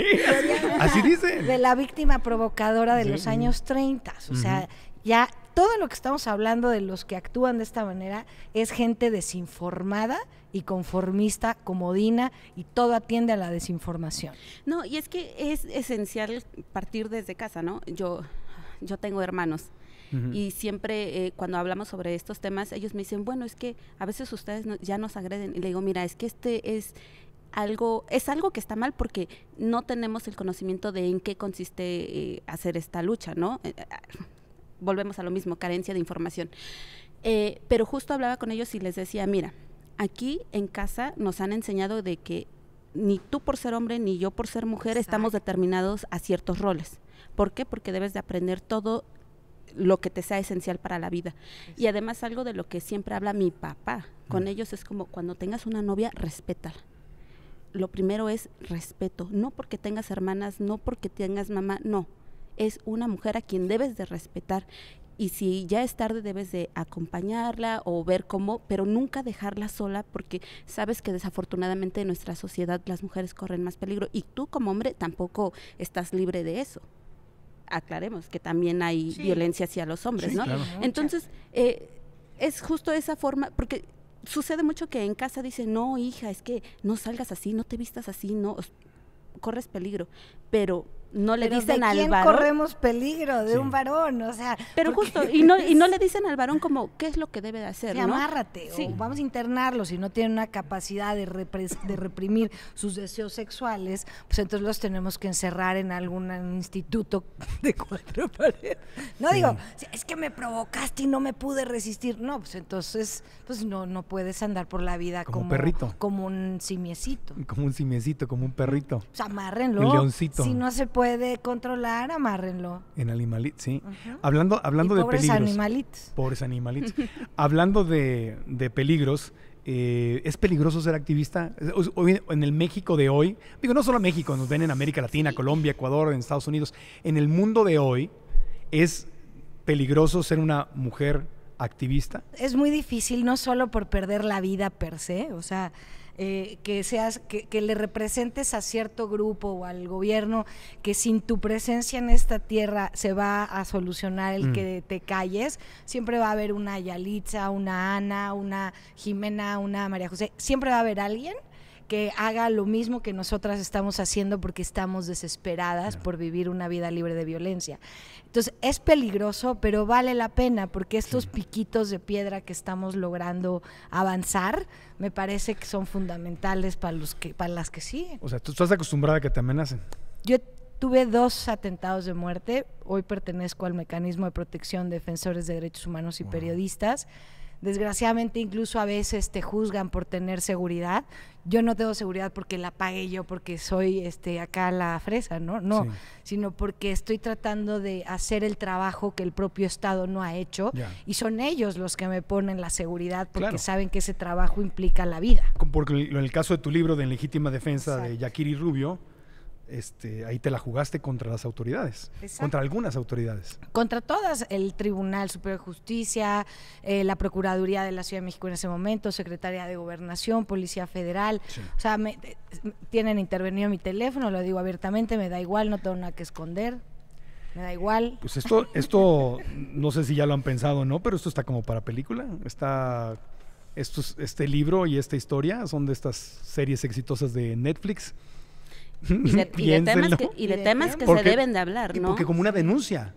así dice de la víctima provocadora de los años 30. O sea, ya todo lo que estamos hablando de los que actúan de esta manera es gente desinformada y conformista, comodina y todo atiende a la desinformación. No, y es que es esencial partir desde casa, ¿no? Yo yo tengo hermanos y siempre eh, cuando hablamos sobre estos temas, ellos me dicen, bueno, es que a veces ustedes ya nos agreden. Y le digo, mira, es que este es algo, es algo que está mal porque no tenemos el conocimiento de en qué consiste eh, hacer esta lucha, ¿no? Eh, ah, volvemos a lo mismo, carencia de información. pero justo hablaba con ellos y les decía, mira, aquí en casa nos han enseñado de que ni tú por ser hombre ni yo por ser mujer estamos determinados a ciertos roles. ¿Por qué? Porque debes de aprender todo lo que te sea esencial para la vida. Y además algo de lo que siempre habla mi papá con ellos es como cuando tengas una novia, respétala. Lo primero es respeto, no porque tengas hermanas, no porque tengas mamá, no. Es una mujer a quien debes de respetar y si ya es tarde debes de acompañarla o ver cómo, pero nunca dejarla sola porque sabes que desafortunadamente en nuestra sociedad las mujeres corren más peligro y tú como hombre tampoco estás libre de eso aclaremos que también hay violencia hacia los hombres, ¿no? Entonces, eh, es justo esa forma, porque sucede mucho que en casa dicen, no, hija, es que no salgas así, no te vistas así, no, corres peligro, pero no le dicen ¿de quién corremos peligro de un varón, o sea. Pero justo, y no, y no le dicen al varón como qué es lo que debe hacer. amárrate, o vamos a internarlo. Si no tiene una capacidad de, de reprimir sus deseos sexuales, pues entonces los tenemos que encerrar en algún instituto de cuatro paredes. No digo, es que me provocaste y no me pude resistir. No, pues entonces, pues no, no puedes andar por la vida como, perrito. Como un simiecito. Como un simiecito, como un perrito. sea pues amárrenlo. Un Si no se puede controlar, amárrenlo. En animalitos, sí. Hablando, hablando de pobres peligros. Animalitos. Pobres animalitos. hablando de, peligros, eh, ¿Es peligroso ser activista? en el México de hoy, digo, no solo México, nos ven en América Latina, Colombia, Ecuador, en Estados Unidos. En el mundo de hoy, ¿es peligroso ser una mujer activista? Es muy difícil, no solo por perder la vida per se, o sea, eh, que, seas, que, le representes a cierto grupo o al gobierno que sin tu presencia en esta tierra se va a solucionar el mm. que te calles, siempre va a haber una Yalitza, una Ana, una Jimena, una María José, siempre va a haber alguien que haga lo mismo que nosotras estamos haciendo porque estamos desesperadas por vivir una vida libre de violencia. Entonces, es peligroso, pero vale la pena porque estos piquitos de piedra que estamos logrando avanzar, me parece que son fundamentales para, los que, para las que siguen. O sea, tú estás acostumbrada a que te amenacen. Yo Tuve dos atentados de muerte. Hoy pertenezco al mecanismo de protección de defensores de derechos humanos y periodistas desgraciadamente incluso a veces te juzgan por tener seguridad. Yo no tengo seguridad porque la pagué yo, porque soy este, acá la fresa, ¿no? No, sino porque estoy tratando de hacer el trabajo que el propio Estado no ha hecho y son ellos los que me ponen la seguridad porque saben que ese trabajo implica la vida. Porque en el caso de tu libro de legítima defensa de Yakiri Rubio, este, ahí te la jugaste contra las autoridades, contra algunas autoridades. Contra todas, el Tribunal Superior de Justicia, eh, la Procuraduría de la Ciudad de México en ese momento, Secretaría de Gobernación, Policía Federal. O sea, eh, tienen intervenido mi teléfono, lo digo abiertamente, me da igual, no tengo nada que esconder. Me da igual. Pues esto, esto, no sé si ya lo han pensado o no, pero esto está como para película. Está, esto, este libro y esta historia son de estas series exitosas de Netflix Y de, temas que, se deben de hablar, ¿no? porque como una denuncia.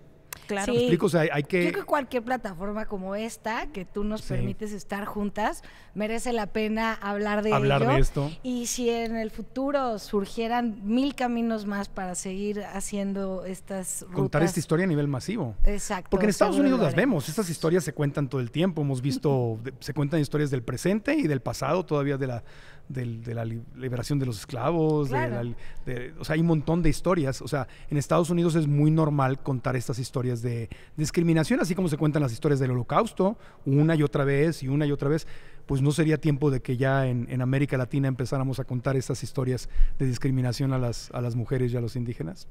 Claro. hay que... Creo que cualquier plataforma como esta, que tú nos permites estar juntas, merece la pena hablar de esto. Y si en el futuro surgieran mil caminos más para seguir haciendo estas rutas. Contar esta historia a nivel masivo. Exacto. Porque en Estados Unidos las vemos, estas historias se cuentan todo el tiempo. Hemos visto, se cuentan historias del presente y del pasado todavía de la, de la liberación de los esclavos, o sea, hay un montón de historias. O sea, en Estados Unidos es muy normal contar estas historias de discriminación, así como se cuentan las historias del holocausto, una y otra vez y una y otra vez pues no sería tiempo de que ya en, América Latina empezáramos a contar estas historias de discriminación a las, a las mujeres y a los indígenas?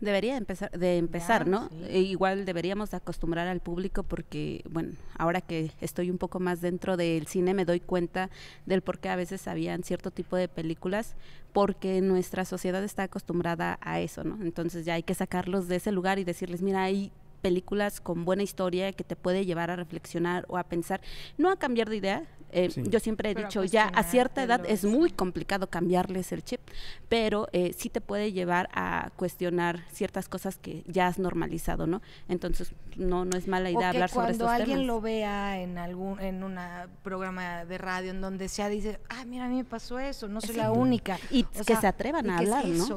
Debería empezar, de empezar, ¿no? E igual deberíamos acostumbrar al público porque, bueno, ahora que estoy un poco más dentro del cine me doy cuenta del por qué a veces habían cierto tipo de películas, porque nuestra sociedad está acostumbrada a eso, ¿no? Entonces ya hay que sacarlos de ese lugar y decirles, mira, hay películas con buena historia que te puede llevar a reflexionar o a pensar, no a cambiar de idea, eh, yo siempre he dicho, ya a cierta edad es muy complicado cambiarles el chip, pero eh, sí te puede llevar a cuestionar ciertas cosas que ya has normalizado, ¿no? Entonces, no, es mala idea hablar sobre estos temas. Cuando alguien lo vea en algún en un programa de radio en donde sea, dice, ah, mira, a mí me pasó eso, no soy la única. Y que se atrevan a hablar, eso, ¿no?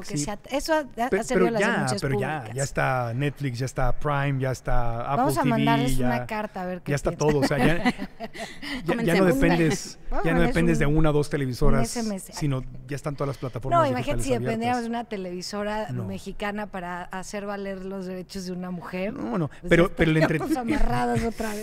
eso ha, tenido pero, ya, pero ya, ya, está Netflix, ya está Prime, ya está Apple Vamos a mandarles una carta a ver qué Ya está todo, o sea, ya, ya no dependes, ya no dependes de una o dos televisoras, sino ya están todas las plataformas No, imagínate si dependiéramos de una televisora mexicana para hacer valer los derechos de una mujer. No, no, pues pero pero,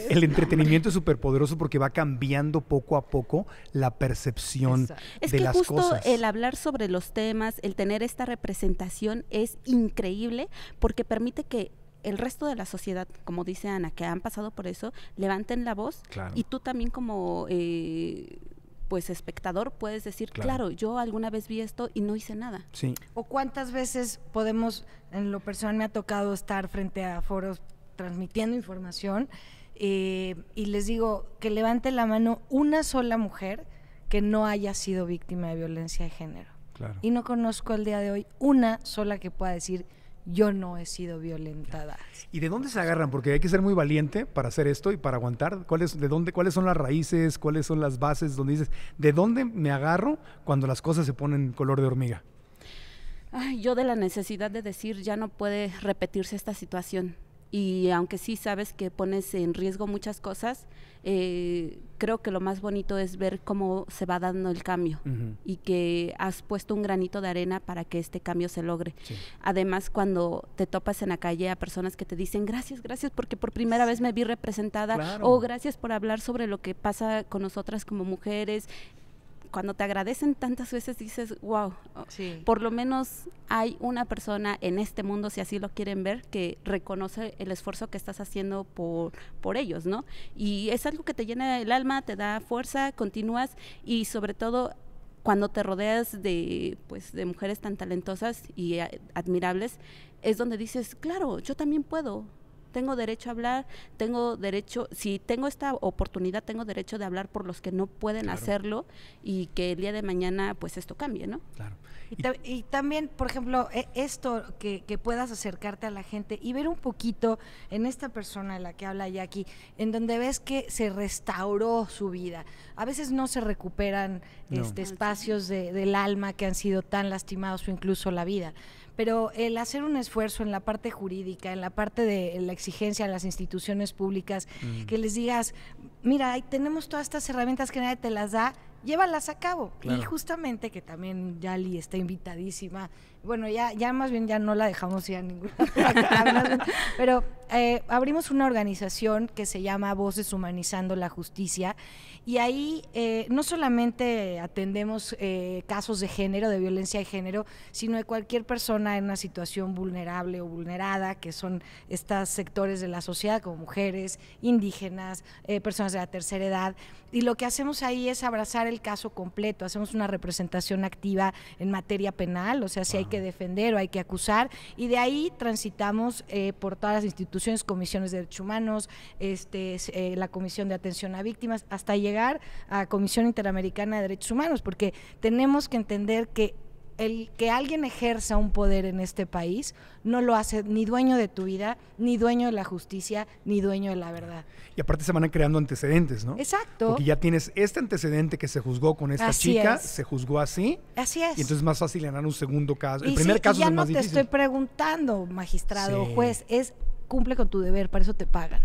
el, entretenimiento es súper poderoso porque va cambiando poco a poco la percepción de es que las justo cosas. El hablar sobre los temas, el tener esta representación es increíble porque permite que el resto de la sociedad, como dice Ana, que han pasado por eso, levanten la voz y tú también como eh, pues espectador puedes decir, claro. yo alguna vez vi esto y no hice nada. O cuántas veces podemos, en lo personal me ha tocado estar frente a foros transmitiendo información, eh, y les digo que levante la mano una sola mujer que no haya sido víctima de violencia de género. Y no conozco al día de hoy una sola que pueda decir yo no he sido violentada. ¿Y de dónde se agarran? Porque hay que ser muy valiente para hacer esto y para aguantar. ¿Cuáles, de dónde, ¿Cuáles son las raíces? ¿Cuáles son las bases? Donde dices, ¿de dónde me agarro cuando las cosas se ponen color de hormiga? yo de la necesidad de decir, ya no puede repetirse esta situación y aunque sí sabes que pones en riesgo muchas cosas, eh, creo que lo más bonito es ver cómo se va dando el cambio y que has puesto un granito de arena para que este cambio se logre. Además, cuando te topas en la calle a personas que te dicen gracias, gracias porque por primera vez me vi representada o gracias por hablar sobre lo que pasa con nosotras como mujeres, cuando te agradecen tantas veces dices, wow, por lo menos hay una persona en este mundo, si así lo quieren ver, que reconoce el esfuerzo que estás haciendo por, por ellos, ¿no? Y es algo que te llena el alma, te da fuerza, continúas y sobre todo cuando te rodeas de, pues, de mujeres tan talentosas y admirables, es donde dices, claro, yo también puedo, tengo derecho a hablar, tengo derecho, si tengo esta oportunidad, tengo derecho de hablar por los que no pueden hacerlo y que el día de mañana pues esto cambie, ¿no? Claro. Y, también, por ejemplo, e, esto que, puedas acercarte a la gente y ver un poquito en esta persona de la que habla Jackie, en donde ves que se restauró su vida. A veces no se recuperan Este, espacios del alma que han sido tan lastimados o incluso la vida pero el hacer un esfuerzo en la parte jurídica, en la parte de la exigencia a las instituciones públicas, mm. que les digas, mira, ahí tenemos todas estas herramientas que nadie te las da, llévalas a cabo. Y justamente que también Yali está invitadísima. Bueno, ya, ya más bien ya no la dejamos ya a ninguna. pero eh, abrimos una organización que se llama Voces Humanizando la Justicia y ahí eh, no solamente atendemos eh, casos de género, de violencia de género, sino de cualquier persona en una situación vulnerable o vulnerada, que son estos sectores de la sociedad, como mujeres, indígenas, eh, personas de la tercera edad. Y lo que hacemos ahí es abrazar el caso completo, hacemos una representación activa en materia penal, o sea, si hay que defender o hay que acusar, y de ahí transitamos por todas las instituciones, comisiones de derechos humanos, este, la Comisión de Atención a Víctimas, hasta llegar llegar a Comisión Interamericana de Derechos Humanos, porque tenemos que entender que el que alguien ejerza un poder en este país no lo hace ni dueño de tu vida, ni dueño de la justicia, ni dueño de la verdad. Y aparte se van creando antecedentes, ¿no? Exacto. Porque ya tienes este antecedente que se juzgó con esta chica, se juzgó así. Así es. Y entonces es más fácil ganar un segundo caso. el primer caso y ya no te estoy preguntando, magistrado o juez, es cumple con tu deber, para eso te pagan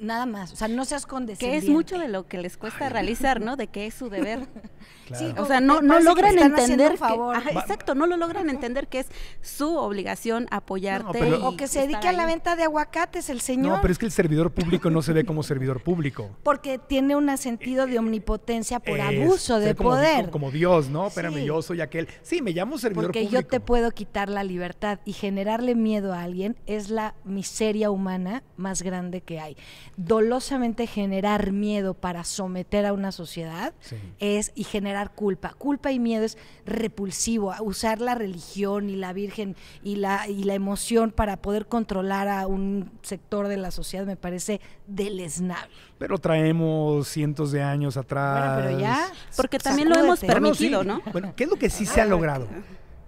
nada más, o sea, no seas condescendiente. Que es mucho de lo que les cuesta realizar, ¿no? De que es su deber. Sí, o sea, no, no logran entender Que, exacto, no lo logran entender que es su obligación apoyarte. o que se dedique a la venta de aguacates el señor. No, pero es que el servidor público no se ve como servidor público. Porque tiene un sentido de omnipotencia por abuso de poder. Como, Dios, ¿no? Espérame, yo soy aquel. Sí, me llamo servidor público. Porque yo te puedo quitar la libertad y generarle miedo a alguien es la miseria humana más grande que hay dolosamente generar miedo para someter a una sociedad es y generar culpa. Culpa y miedo es repulsivo, usar la religión y la virgen y la, y la emoción para poder controlar a un sector de la sociedad me parece deleznable. Pero traemos cientos de años atrás. pero ya, porque también lo hemos permitido, ¿no? Bueno, ¿qué es lo que sí se ha logrado?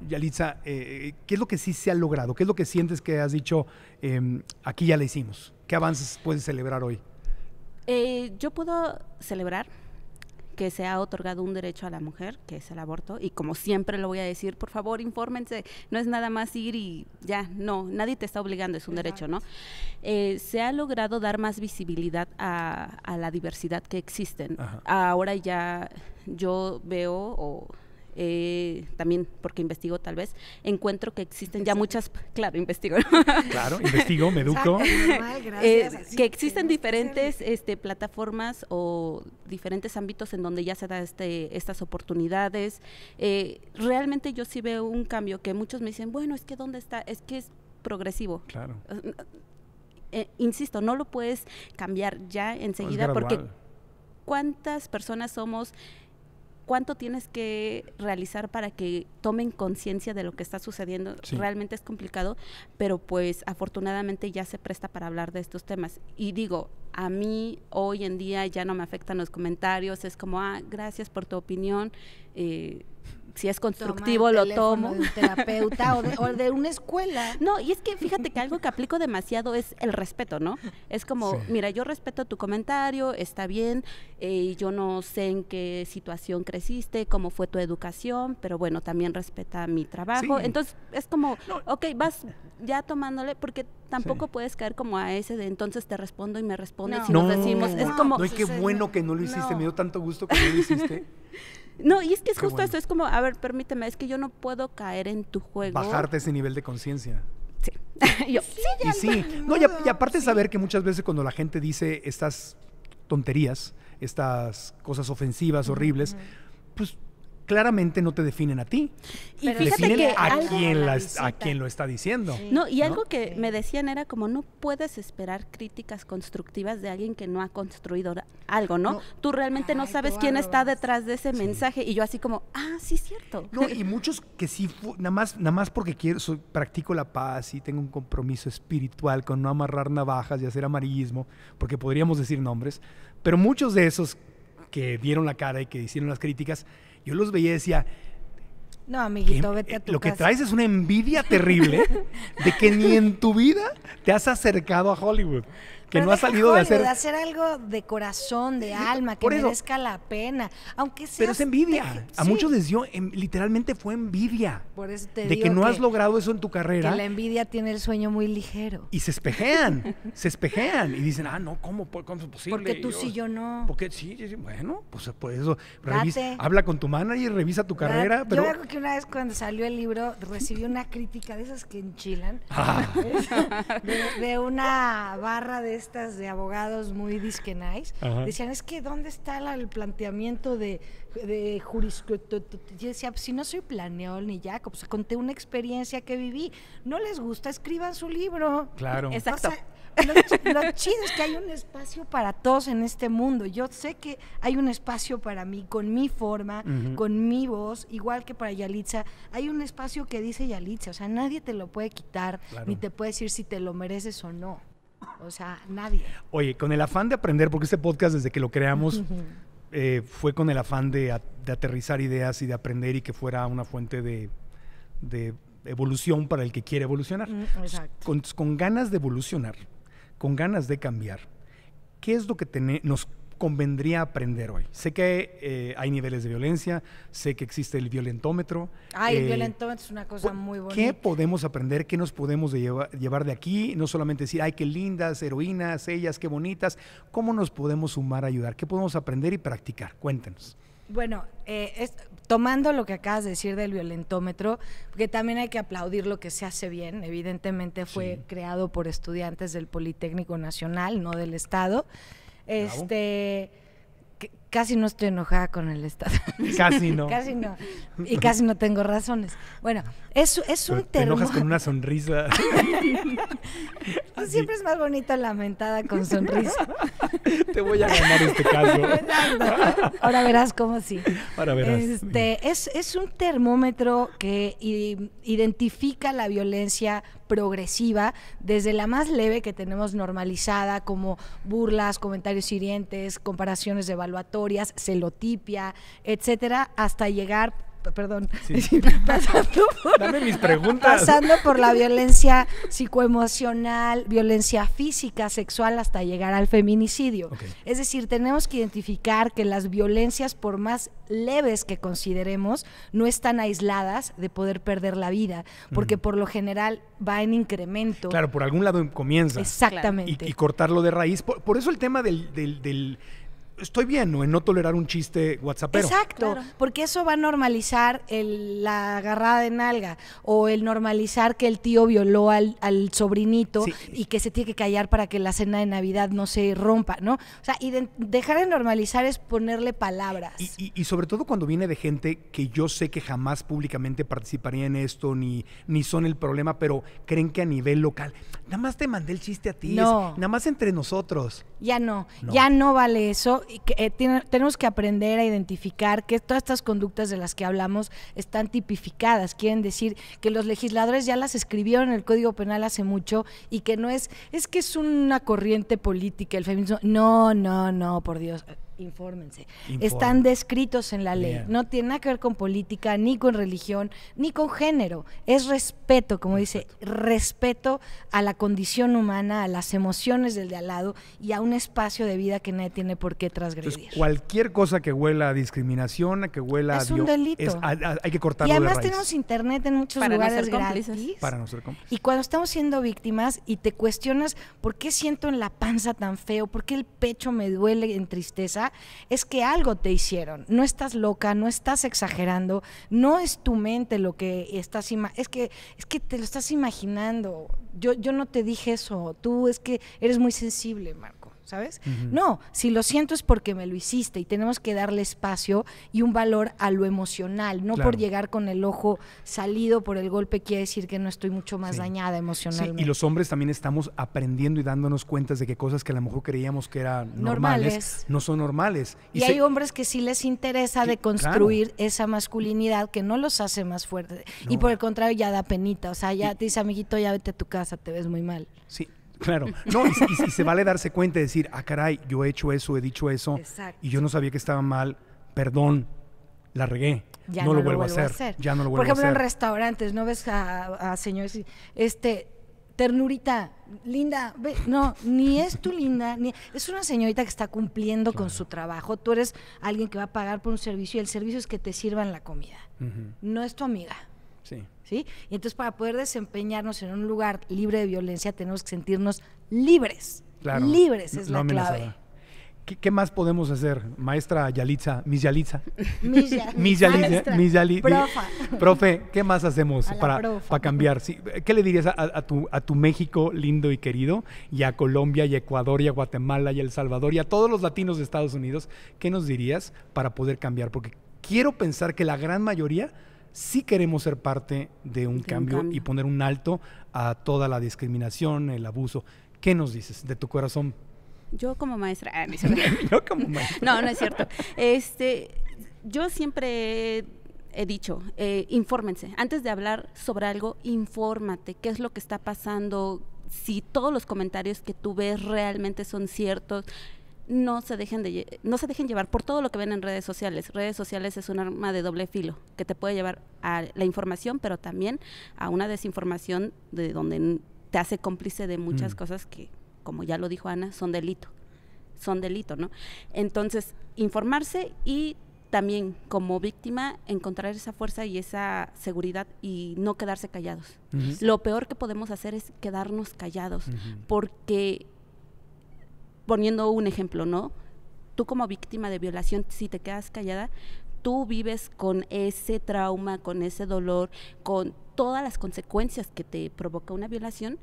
Yalitza, eh, ¿qué es lo que sí se ha logrado? ¿Qué es lo que sientes que has dicho, em, aquí ya le hicimos? ¿Qué avances puedes celebrar hoy? Eh, yo puedo celebrar que se ha otorgado un derecho a la mujer, que es el aborto, y como siempre lo voy a decir, por favor, infórmense, no es nada más ir y ya, no, nadie te está obligando, es un derecho, ¿no? Eh, se ha logrado dar más visibilidad a, la diversidad que existen. Ahora ya yo veo o eh, también porque investigo tal vez, encuentro que existen ya muchas, claro, investigo. Claro, investigo, me educo. Eh, que existen diferentes este, plataformas o diferentes ámbitos en donde ya se dan este, estas oportunidades. Eh, realmente yo sí veo un cambio que muchos me dicen, bueno, es que ¿dónde está? Es que es progresivo. Claro. Eh, insisto, no lo puedes cambiar ya enseguida porque cuántas personas somos cuánto tienes que realizar para que tomen conciencia de lo que está sucediendo. Realmente es complicado, pero pues afortunadamente ya se presta para hablar de estos temas. Y digo, a mí hoy en día ya no me afectan los comentarios, es como, ah, gracias por tu opinión. Eh, si es constructivo lo tomo. un terapeuta o de, una escuela. No, y es que fíjate que algo que aplico demasiado es el respeto, ¿no? Es como, mira, yo respeto tu comentario, está bien, eh, yo no sé en qué situación creciste, cómo fue tu educación, pero bueno, también respeta mi trabajo. Entonces, es como, ok, vas ya tomándole, porque tampoco puedes caer como a ese de entonces te respondo y me respondes no. nos decimos, es como... No, qué bueno que no lo hiciste, me dio tanto gusto que no lo hiciste. No, y es que es justo esto, es como, a ver, permíteme, es que yo no puedo caer en tu juego. Bajarte ese nivel de conciencia. Sí. yo, y sí. No, y, aparte saber que muchas veces cuando la gente dice estas tonterías, estas cosas ofensivas, horribles, pues claramente no te definen a ti. Y a, quien a quien lo está diciendo. No, y algo que me decían era como no puedes esperar críticas constructivas de alguien que no ha construido algo, ¿no? Tú realmente no sabes quién está detrás de ese mensaje y yo así como, ah, sí cierto. No, y muchos que sí nada más nada más porque quiero practico la paz y tengo un compromiso espiritual con no amarrar navajas y hacer amarillismo, porque podríamos decir nombres, pero muchos de esos que dieron la cara y que hicieron las críticas yo los veía y decía, no, amiguito, vete a eh, tu Lo que traes es una envidia terrible de que ni en tu vida te has acercado a Hollywood que no ha salido de hacer. De hacer algo de corazón, de alma, que merezca la pena. Aunque sea. Pero es envidia. A muchos les dio, literalmente fue envidia. Por eso De que no has logrado eso en tu carrera. Que la envidia tiene el sueño muy ligero. Y se espejean, se espejean. Y dicen, ah, no, ¿cómo, cómo es posible? Porque tú sí, yo no. Porque sí, bueno, pues por pues, eso. Revisa, habla con tu manager, revisa tu carrera. Pero... Yo creo que una vez cuando salió el libro recibí una crítica de esas que enchilan. Ah. de, de una barra de de abogados muy disquenais decían, es que ¿dónde está el planteamiento de, de Yo decía, pues, si no soy planeón ni ya, pues, conté una experiencia que viví, no les gusta, escriban su libro. Claro. Exacto. O lo, chido es que hay un espacio para todos en este mundo. Yo sé que hay un espacio para mí, con mi forma, con mi voz, igual que para Yalitza. Hay un espacio que dice Yalitza, o sea, nadie te lo puede quitar, ni te puede decir si te lo mereces o no. O sea, nadie. Oye, con el afán de aprender, porque este podcast desde que lo creamos eh, fue con el afán de, aterrizar ideas y de aprender y que fuera una fuente de, evolución para el que quiere evolucionar. Mm, exacto. Con, ganas de evolucionar, con ganas de cambiar, ¿qué es lo que tenemos? nos convendría aprender hoy? Sé que eh, hay niveles de violencia, sé que existe el violentómetro. Ay, el eh, violentómetro es una cosa muy bonita. ¿Qué podemos aprender? ¿Qué nos podemos llevar, de aquí? No solamente decir, ay, qué lindas, heroínas, ellas, qué bonitas. ¿Cómo nos podemos sumar, a ayudar? ¿Qué podemos aprender y practicar? Cuéntenos. Bueno, eh, es, tomando lo que acabas de decir del violentómetro, porque también hay que aplaudir lo que se hace bien, evidentemente fue creado por estudiantes del Politécnico Nacional, no del Estado. Este casi no estoy enojada con el Estado. Casi no. casi no. Y casi no tengo razones. Bueno, es, es un termómetro. Te enojas con una sonrisa. Siempre es más bonito lamentada con sonrisa. Te voy a ganar este caso. Ahora verás cómo sí. Ahora verás. Este, es, un termómetro que identifica la violencia progresiva, desde la más leve que tenemos normalizada, como burlas, comentarios hirientes, comparaciones de evaluatoria celotipia, etcétera, hasta llegar perdón, pasando, por, mis preguntas. pasando por la violencia psicoemocional, violencia física, sexual, hasta llegar al feminicidio. Es decir, tenemos que identificar que las violencias, por más leves que consideremos, no están aisladas de poder perder la vida, porque mm. por lo general va en incremento. Claro, por algún lado comienza. Exactamente. Y, cortarlo de raíz. Por, eso el tema del estoy bien, ¿no? En no tolerar un chiste whatsappero. Exacto, porque eso va a normalizar la agarrada de nalga o el normalizar que el tío violó al, sobrinito y que se tiene que callar para que la cena de Navidad no se rompa, ¿no? O sea, y dejar de normalizar es ponerle palabras. Y, sobre todo cuando viene de gente que yo sé que jamás públicamente participaría en esto ni, ni son el problema, pero creen que a nivel local, nada más te mandé el chiste a ti, nada más entre nosotros ya no, ya no vale eso. que, eh, tenemos que aprender a identificar que todas estas conductas de las que hablamos están tipificadas. Quieren decir que los legisladores ya las escribieron en el Código Penal hace mucho y que no es, es que es una corriente política el feminismo. No, no, no, por Dios infórmense. Están descritos en la ley. No tiene nada que ver con política, ni con religión, ni con género. Es respeto, como dice, respeto a la condición humana, a las emociones del de al lado y a un espacio de vida que nadie tiene por qué transgredir. cualquier cosa que huela a discriminación, que huela a... Es hay que cortarlo Y además tenemos internet en muchos lugares gratis. Para no Y cuando estamos siendo víctimas y te cuestionas por qué siento en la panza tan feo, por qué el pecho me duele en tristeza, es que algo te hicieron. No estás loca, no estás exagerando, no es tu mente lo que estás es que es que te lo estás imaginando. Yo yo no te dije eso. Tú es que eres muy sensible, ¿sabes? No, si lo siento es porque me lo hiciste y tenemos que darle espacio y un valor a lo emocional, no por llegar con el ojo salido por el golpe quiere decir que no estoy mucho más dañada emocionalmente. Sí, y los hombres también estamos aprendiendo y dándonos cuentas de que cosas que a lo mejor creíamos que eran normales, no son normales. Y, hay hombres que sí les interesa de esa masculinidad que no los hace más fuertes. Y por el contrario ya da penita, o sea, ya te dice, amiguito, ya vete a tu casa, te ves muy mal. Sí, Claro. No, y, se vale darse cuenta y decir, ah, caray, yo he hecho eso, he dicho eso, y yo no sabía que estaba mal, perdón, la regué. Ya no, lo, vuelvo, a, hacer. Ya no lo vuelvo Por ejemplo, en restaurantes, ¿no ves a, señores? Este, ternurita, linda, ve, no, ni es tu linda, ni es una señorita que está cumpliendo con su trabajo. Tú eres alguien que va a pagar por un servicio y el servicio es que te sirvan la comida. No es tu amiga. Sí. Y entonces para poder desempeñarnos en un lugar libre de violencia tenemos que sentirnos libres. libres es la clave. ¿Qué, más podemos hacer, maestra Yalitza, Miss Yalitza? miss Yalitza, mis Yalitza. Profe. ¿qué más hacemos para, para, cambiar? ¿Qué le dirías a, tu, a tu México lindo y querido, y a Colombia, y Ecuador, y a Guatemala, y a El Salvador, y a todos los latinos de Estados Unidos? ¿Qué nos dirías para poder cambiar? Porque quiero pensar que la gran mayoría si queremos ser parte de un, cambio, y poner un alto a toda la discriminación, el abuso. ¿Qué nos dices de tu corazón? Yo como maestra, ah, yo como no, no es cierto. Este, yo siempre he dicho, eh, infórmense. Antes de hablar sobre algo, infórmate. ¿Qué es lo que está pasando? Si todos los comentarios que tú ves realmente son ciertos, no se dejen de no se dejen llevar por todo lo que ven en redes sociales. Redes sociales es un arma de doble filo que te puede llevar a la información, pero también a una desinformación de donde te hace cómplice de muchas mm. cosas que, como ya lo dijo Ana, son delito. Son delito, ¿no? Entonces, informarse y también como víctima encontrar esa fuerza y esa seguridad y no quedarse callados. Lo peor que podemos hacer es quedarnos callados, porque poniendo un ejemplo, ¿no? Tú como víctima de violación, si te quedas callada, tú vives con ese trauma, con ese dolor, con todas las consecuencias que te provoca una violación.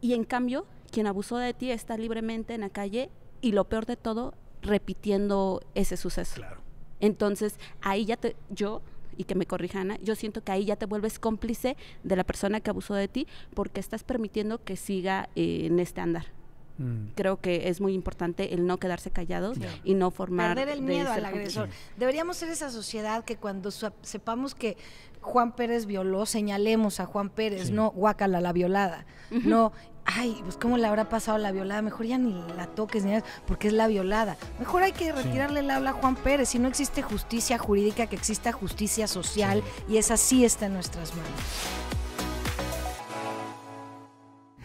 Y en cambio, quien abusó de ti está libremente en la calle y lo peor de todo, repitiendo ese suceso. Claro. Entonces, ahí ya te, yo, y que me corrija Ana, yo siento que ahí ya te vuelves cómplice de la persona que abusó de ti porque estás permitiendo que siga eh, en este andar. Mm. Creo que es muy importante el no quedarse callados y no formar. Perder el miedo al agresor. Deberíamos ser esa sociedad que cuando sepamos que Juan Pérez violó, señalemos a Juan Pérez, no guácala la violada. No, ay, pues cómo le habrá pasado la violada, mejor ya ni la toques, ni nada, porque es la violada. Mejor hay que retirarle el habla a Juan Pérez, si no existe justicia jurídica, que exista justicia social, y esa sí está en nuestras manos.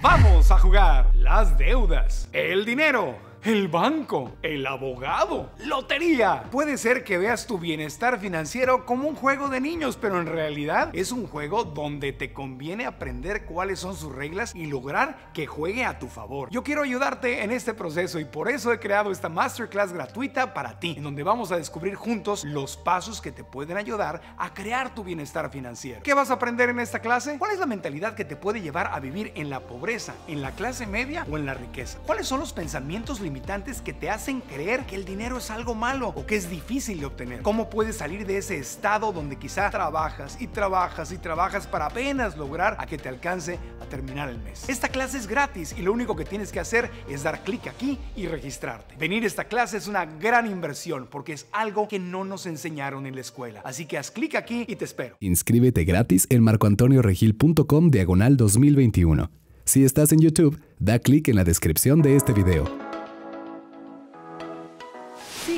Vamos a jugar las deudas, el dinero el banco, el abogado, lotería. Puede ser que veas tu bienestar financiero como un juego de niños, pero en realidad es un juego donde te conviene aprender cuáles son sus reglas y lograr que juegue a tu favor. Yo quiero ayudarte en este proceso y por eso he creado esta masterclass gratuita para ti, en donde vamos a descubrir juntos los pasos que te pueden ayudar a crear tu bienestar financiero. ¿Qué vas a aprender en esta clase? ¿Cuál es la mentalidad que te puede llevar a vivir en la pobreza, en la clase media o en la riqueza? ¿Cuáles son los pensamientos limitados? que te hacen creer que el dinero es algo malo o que es difícil de obtener. ¿Cómo puedes salir de ese estado donde quizá trabajas y trabajas y trabajas para apenas lograr a que te alcance a terminar el mes? Esta clase es gratis y lo único que tienes que hacer es dar clic aquí y registrarte. Venir a esta clase es una gran inversión porque es algo que no nos enseñaron en la escuela. Así que haz clic aquí y te espero. Inscríbete gratis en marcoantonioregil.com diagonal 2021. Si estás en YouTube, da clic en la descripción de este video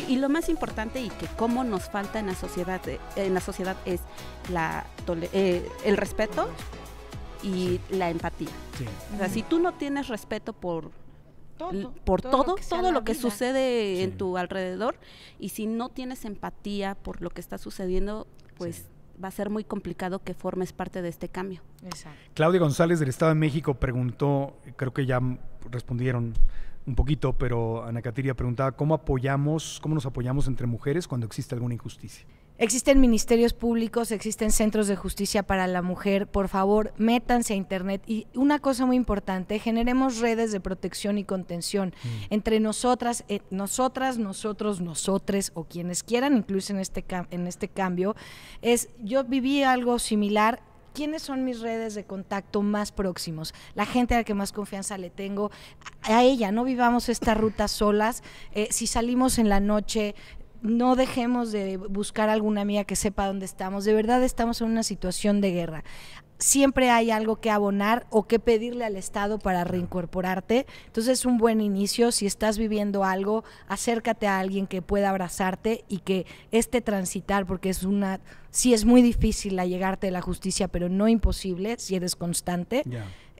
y lo más importante y que cómo nos falta en la sociedad, eh, en la sociedad es la, eh, el respeto y la empatía. si tú no tienes respeto por todo, por todo, todo lo que, sucede en tu alrededor y si no tienes empatía por lo que está sucediendo, pues va a ser muy complicado que formes parte de este cambio. Claudia González del Estado de México preguntó, creo que ya respondieron un poquito, pero Ana Catiria preguntaba cómo apoyamos, cómo nos apoyamos entre mujeres cuando existe alguna injusticia. Existen ministerios públicos, existen centros de justicia para la mujer. Por favor, métanse a internet. Y una cosa muy importante, generemos redes de protección y contención mm. entre nosotras, eh, nosotras, nosotros, nosotres o quienes quieran incluso en este, en este cambio. Es, yo viví algo similar quiénes son mis redes de contacto más próximos, la gente a la que más confianza le tengo, a ella, no vivamos esta ruta solas, eh, si salimos en la noche, no dejemos de buscar alguna amiga que sepa dónde estamos. De verdad estamos en una situación de guerra siempre hay algo que abonar o que pedirle al Estado para reincorporarte. Entonces es un buen inicio. Si estás viviendo algo, acércate a alguien que pueda abrazarte y que este transitar, porque es una, si es muy difícil la llegarte la justicia, pero no imposible si eres constante.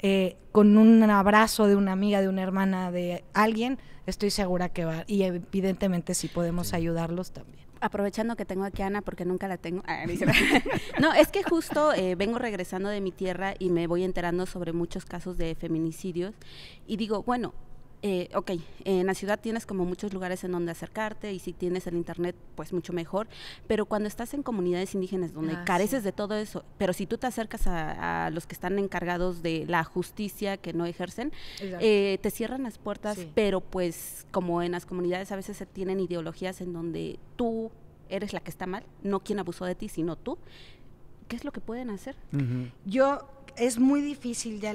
Eh, con un abrazo de una amiga, de una hermana, de alguien, estoy segura que va. Y evidentemente si podemos ayudarlos también aprovechando que tengo aquí a Ana, porque nunca la tengo. Ah, no, es que justo eh, vengo regresando de mi tierra y me voy enterando sobre muchos casos de feminicidios. Y digo, bueno, eh, ok, en la ciudad tienes como muchos lugares en donde acercarte y si tienes el internet, pues mucho mejor, pero cuando estás en comunidades indígenas donde ah, careces de todo eso, pero si tú te acercas a, los que están encargados de la justicia que no ejercen, eh, te cierran las puertas, pero pues como en las comunidades a veces se tienen ideologías en donde tú eres la que está mal, no quien abusó de ti, sino tú, ¿qué es lo que pueden hacer? Yo es muy difícil ya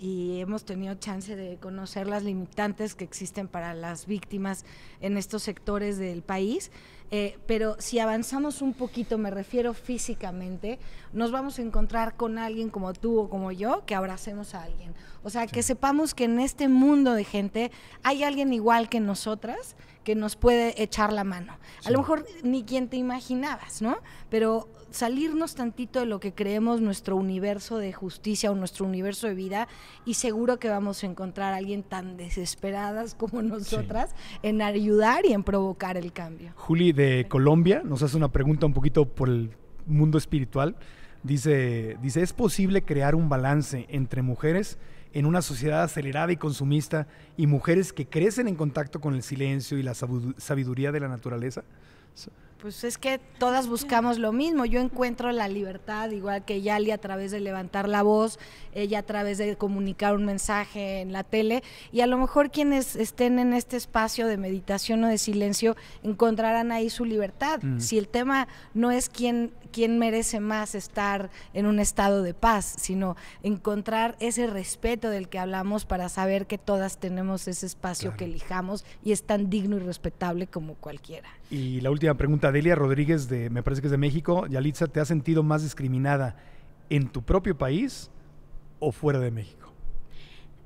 y, hemos tenido chance de conocer las limitantes que existen para las víctimas en estos sectores del país, eh, pero si avanzamos un poquito, me refiero físicamente, nos vamos a encontrar con alguien como tú o como yo, que abracemos a alguien. O sea, que sepamos que en este mundo de gente hay alguien igual que nosotras que nos puede echar la mano. A lo mejor ni quien te imaginabas, ¿no? Pero salirnos tantito de lo que creemos nuestro universo de justicia o nuestro universo de vida y seguro que vamos a encontrar a alguien tan desesperadas como nosotras en ayudar y en provocar el cambio. Juli de Colombia nos hace una pregunta un poquito por el mundo espiritual. Dice, dice, ¿es posible crear un balance entre mujeres en una sociedad acelerada y consumista y mujeres que crecen en contacto con el silencio y la sabiduría de la naturaleza? Pues es que todas buscamos lo mismo. Yo encuentro la libertad, igual que Yali, a través de levantar la voz, ella a través de comunicar un mensaje en la tele. Y a lo mejor quienes estén en este espacio de meditación o de silencio encontrarán ahí su libertad. Mm. Si el tema no es quién, merece más estar en un estado de paz, sino encontrar ese respeto del que hablamos para saber que todas tenemos ese espacio que elijamos y es tan digno y respetable como cualquiera. Y la última pregunta Adelia Rodríguez, de, me parece que es de México. Yalitza, ¿te has sentido más discriminada en tu propio país o fuera de México?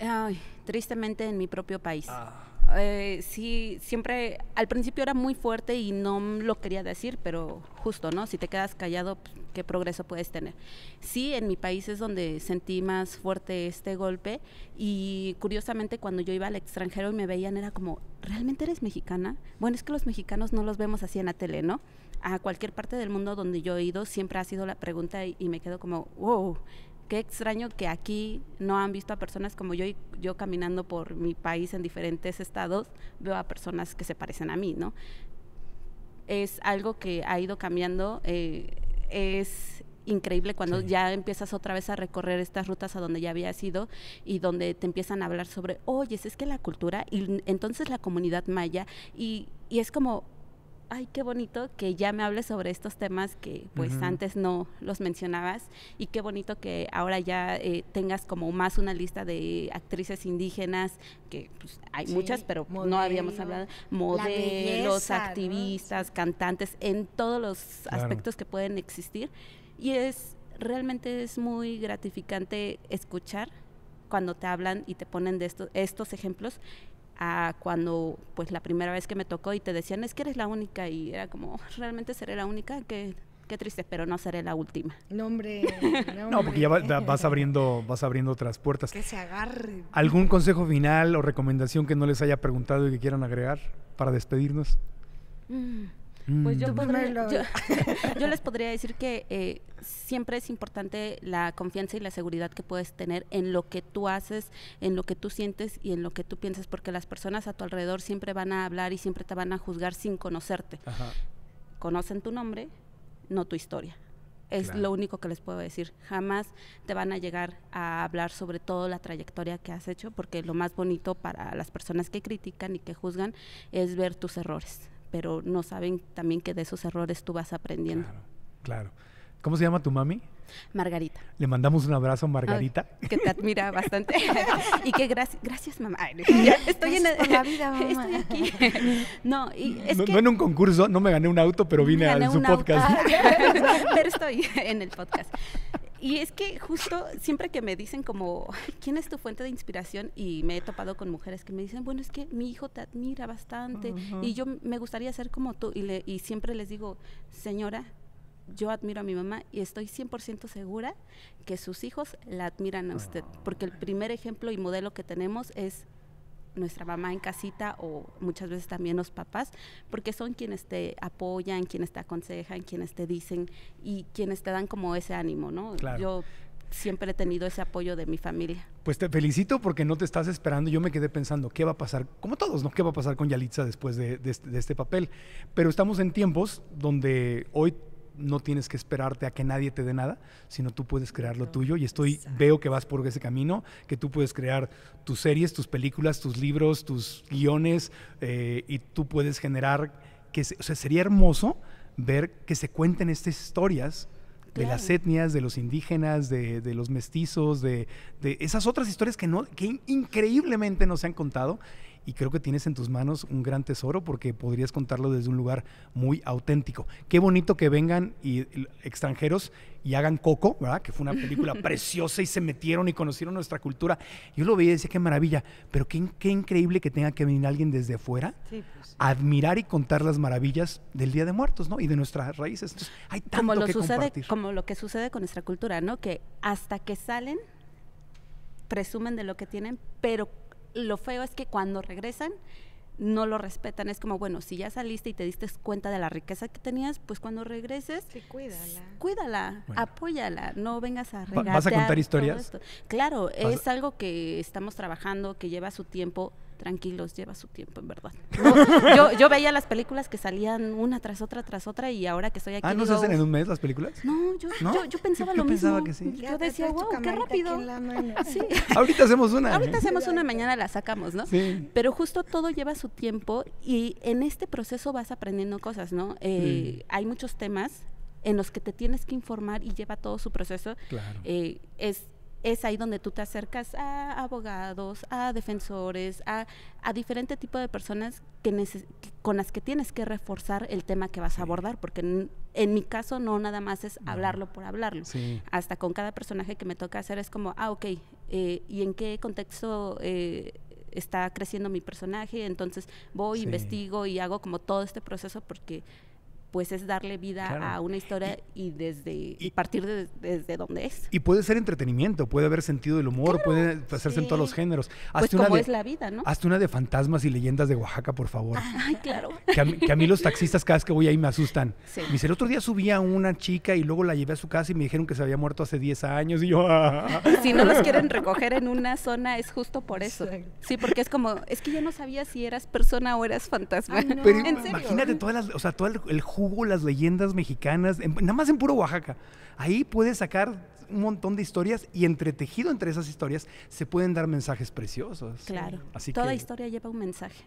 Ay, tristemente en mi propio país. Ah. Eh, sí, siempre, al principio era muy fuerte y no lo quería decir, pero justo, ¿no? Si te quedas callado, pues, ¿qué progreso puedes tener? Sí, en mi país es donde sentí más fuerte este golpe y curiosamente cuando yo iba al extranjero y me veían era como, ¿realmente eres mexicana? Bueno, es que los mexicanos no los vemos así en la tele, ¿no? A cualquier parte del mundo donde yo he ido siempre ha sido la pregunta y, y me quedo como, wow qué extraño que aquí no han visto a personas como yo y yo caminando por mi país en diferentes estados veo a personas que se parecen a mí, ¿no? Es algo que ha ido cambiando, eh, es increíble cuando ya empiezas otra vez a recorrer estas rutas a donde ya habías ido y donde te empiezan a hablar sobre, oye, es que la cultura y entonces la comunidad maya y, y es como, ay, qué bonito que ya me hables sobre estos temas que pues antes no los mencionabas y qué bonito que ahora ya eh, tengas como más una lista de actrices indígenas, que pues, hay muchas, pero no habíamos hablado, modelos, activistas, cantantes, en todos los aspectos que pueden existir. Y es realmente es muy gratificante escuchar cuando te hablan y te ponen de estos, estos ejemplos a cuando pues la primera vez que me tocó y te decían es que eres la única y era como oh, realmente seré la única que qué triste, pero no seré la última. No, hombre. No, porque ya vas, abriendo, vas abriendo otras puertas. Que se agarre. ¿Algún consejo final o recomendación que no les haya preguntado y que quieran agregar para despedirnos? Mm. Pues mm. yo, les podría decir que eh, siempre es importante la confianza y la seguridad que puedes tener en lo que tú haces, en lo que tú sientes y en lo que tú piensas, porque las personas a tu alrededor siempre van a hablar y siempre te van a juzgar sin conocerte. Conocen tu nombre, no tu historia. Es lo único que les puedo decir. Jamás te van a llegar a hablar sobre toda la trayectoria que has hecho, porque lo más bonito para las personas que critican y que juzgan es ver tus errores pero no saben también que de esos errores tú vas aprendiendo. Claro, ¿Cómo se llama tu mami? Margarita. Le mandamos un abrazo a Margarita. que te admira bastante. y que gracias, gracias mamá. estoy en la vida, mamá. Estoy aquí. No, y es en un concurso, no me gané un auto, pero vine a su podcast. pero estoy en el podcast. Y es que justo siempre que me dicen como, ¿quién es tu fuente de inspiración? Y me he topado con mujeres que me dicen, bueno, es que mi hijo te admira bastante y yo me gustaría ser como tú. Y, le, y siempre les digo, señora, yo admiro a mi mamá y estoy 100% segura que sus hijos la admiran a usted, ah. porque el primer ejemplo y modelo que tenemos es nuestra mamá en casita o muchas veces también los papás, porque son quienes te apoyan, quienes te aconsejan, quienes te dicen y quienes te dan como ese ánimo, ¿no? Yo siempre he tenido ese apoyo de mi familia. Pues te felicito porque no te estás esperando. Yo me quedé pensando, ¿qué va a pasar? Como todos, ¿no? ¿Qué va a pasar con Yalitza después de, de este papel? Pero estamos en tiempos donde hoy no tienes que esperarte a que nadie te dé nada, sino tú puedes crear lo tuyo y estoy veo que vas por ese camino, que tú puedes crear tus series, tus películas, tus libros, tus guiones eh, y tú puedes generar que se, o sea, sería hermoso ver que se cuenten estas historias de las etnias, de los indígenas, de, los mestizos, de, de, esas otras historias que, no, que increíblemente no se han contado y creo que tienes en tus manos un gran tesoro porque podrías contarlo desde un lugar muy auténtico. Qué bonito que vengan y, eh, extranjeros y hagan Coco, ¿verdad? Que fue una película preciosa y se metieron y conocieron nuestra cultura. Yo lo veía y decía, qué maravilla, pero qué, qué increíble que tenga que venir alguien desde afuera pues a admirar y contar las maravillas del Día de Muertos, ¿no? Y de nuestras raíces. hay tanto como lo que sucede, compartir. Como lo que sucede con nuestra cultura, ¿no? Que hasta que salen presumen de lo que tienen, pero lo feo es que cuando regresan no lo respetan. Es como, bueno, si ya saliste y te diste cuenta de la riqueza que tenías, pues cuando regreses, sí, cuídala, cuídala apóyala, no vengas a regatear. ¿Vas a contar historias? Claro, es algo que estamos trabajando, que lleva su tiempo tranquilos, lleva su tiempo, en verdad. yo, veía las películas que salían una tras otra, tras otra, y ahora que estoy ah, aquí. ¿Ah, no se hacen en un mes las películas? No, yo, yo, pensaba lo mismo. sí. Yo decía, wow, qué rápido. Sí. Ahorita hacemos una. Ahorita hacemos una, mañana la sacamos, ¿no? Sí. Pero justo todo lleva su tiempo y en este proceso vas aprendiendo cosas, ¿no? Eh, hay muchos temas en los que te tienes que informar y lleva todo su proceso. Claro. Eh, es es ahí donde tú te acercas a abogados, a defensores, a, diferente tipo de personas que con las que tienes que reforzar el tema que vas a abordar, porque en, mi caso no nada más es hablarlo por hablarlo. Hasta con cada personaje que me toca hacer es como, ah, ok, eh, ¿y en qué contexto eh, está creciendo mi personaje? Entonces voy, investigo y hago como todo este proceso porque pues es darle vida a una historia y, desde partir de, desde donde es. Y puede ser entretenimiento, puede haber sentido del humor, puede hacerse en todos los géneros. Hazte pues, como es la vida, ¿no? Hazte una de fantasmas y leyendas de Oaxaca, por favor. Ay, claro. Que a, mí los taxistas cada vez que voy ahí me asustan. Sí. dice, el otro día subí a una chica y luego la llevé a su casa y me dijeron que se había muerto hace 10 años y yo... Ah, ah, ah. Si no los quieren recoger en una zona es justo por eso. Sí, porque es como, es que yo no sabía si eras persona o eras fantasma. Pero imagínate todas las, o sea, todo el, jugo las leyendas mexicanas, nada más en puro Oaxaca. Ahí puedes sacar un montón de historias y entretejido entre esas historias se pueden dar mensajes preciosos. Claro. Así Toda historia lleva un mensaje.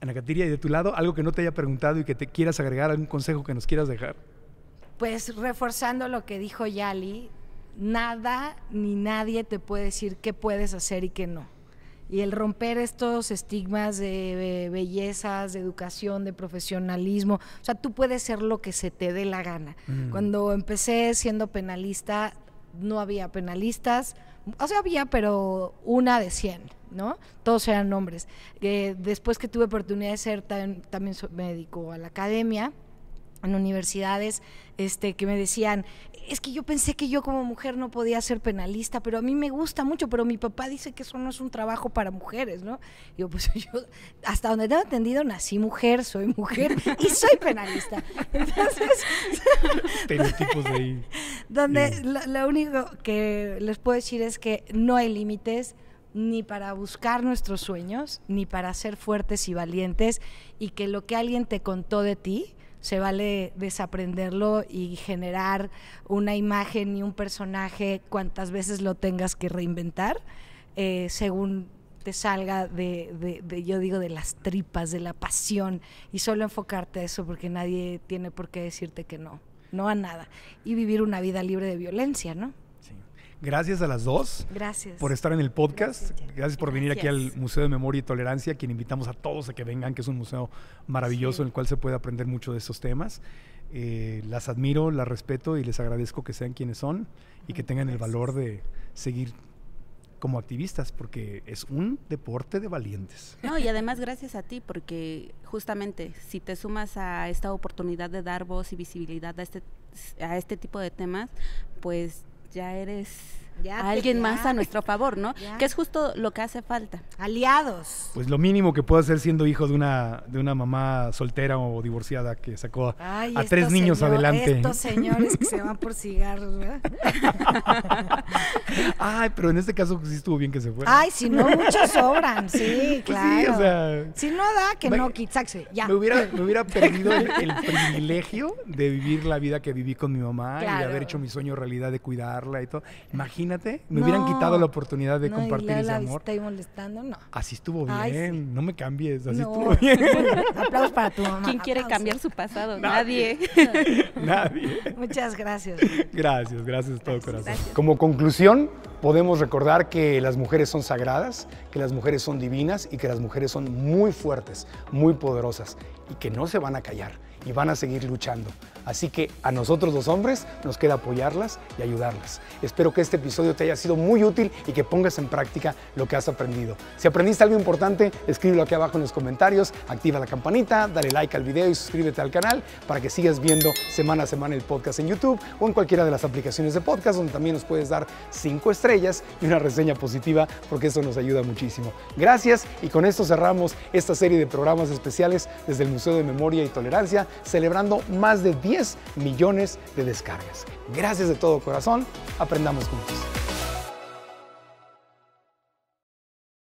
Ana Catiria, y de tu lado, algo que no te haya preguntado y que te quieras agregar, algún consejo que nos quieras dejar. Pues reforzando lo que dijo Yali, nada ni nadie te puede decir qué puedes hacer y qué no y el romper estos estigmas de bellezas, de educación, de profesionalismo. O sea, tú puedes ser lo que se te dé la gana. Mm. Cuando empecé siendo penalista, no había penalistas. O sea, había, pero una de 100, ¿no? Todos eran hombres. Eh, después que tuve oportunidad de ser, también, médico a la academia en universidades este, que me decían, es que yo pensé que yo como mujer no podía ser penalista, pero a mí me gusta mucho, pero mi papá dice que eso no es un trabajo para mujeres, ¿no? Y yo, pues yo, hasta donde tengo entendido, nací mujer, soy mujer y soy penalista. Entonces, tipos de ahí. Donde lo único que les puedo decir es que no hay límites ni para buscar nuestros sueños, ni para ser fuertes y valientes, y que lo que alguien te contó de ti, se vale desaprenderlo y generar una imagen y un personaje cuantas veces lo tengas que reinventar, eh, según te salga de, de, de, yo digo, de las tripas, de la pasión, y solo enfocarte a eso porque nadie tiene por qué decirte que no, no a nada, y vivir una vida libre de violencia, ¿no? gracias a las dos. Gracias. Por estar en el podcast. Gracias, por venir aquí al Museo de Memoria y Tolerancia, quien invitamos a todos a que vengan, que es un museo maravilloso en el cual se puede aprender mucho de estos temas. Eh, las admiro, las respeto y les agradezco que sean quienes son y que tengan el valor de seguir como activistas, porque es un deporte de valientes. No, y además gracias a ti, porque justamente si te sumas a esta oportunidad de dar voz y visibilidad a este, a este tipo de temas, pues ya eres alguien más a nuestro favor, ¿no? Que es justo lo que hace falta. Aliados. Pues lo mínimo que puedo hacer siendo hijo de una, de una mamá soltera o divorciada que sacó a tres niños adelante. Estos señores que se van por cigarros, ¿verdad? Ay, pero en este caso sí estuvo bien que se fuera. Ay, si no, muchos sobran, sí, pues claro. o sea, si no da, que no, quizás, ya. Me hubiera, me hubiera perdido el, privilegio de vivir la vida que viví con mi mamá y de haber hecho mi sueño realidad de cuidarla y todo. Imagínate imagínate, me hubieran quitado la oportunidad de compartir ese amor. molestando, no. Así estuvo bien, no me cambies, así estuvo bien. Aplausos para tu mamá. ¿Quién quiere cambiar su pasado? Nadie. Nadie. Muchas gracias. Gracias, gracias de todo corazón. Como conclusión, podemos recordar que las mujeres son sagradas, que las mujeres son divinas y que las mujeres son muy fuertes, muy poderosas y que no se van a callar y van a seguir luchando Así que a nosotros los hombres nos queda apoyarlas y ayudarlas. Espero que este episodio te haya sido muy útil y que pongas en práctica lo que has aprendido. Si aprendiste algo importante, escríbelo aquí abajo en los comentarios, activa la campanita, dale like al video y suscríbete al canal para que sigas viendo semana a semana el podcast en YouTube o en cualquiera de las aplicaciones de podcast donde también nos puedes dar cinco estrellas y una reseña positiva porque eso nos ayuda muchísimo. Gracias y con esto cerramos esta serie de programas especiales desde el Museo de Memoria y Tolerancia celebrando más de 10 millones de descargas. Gracias de todo corazón, aprendamos juntos.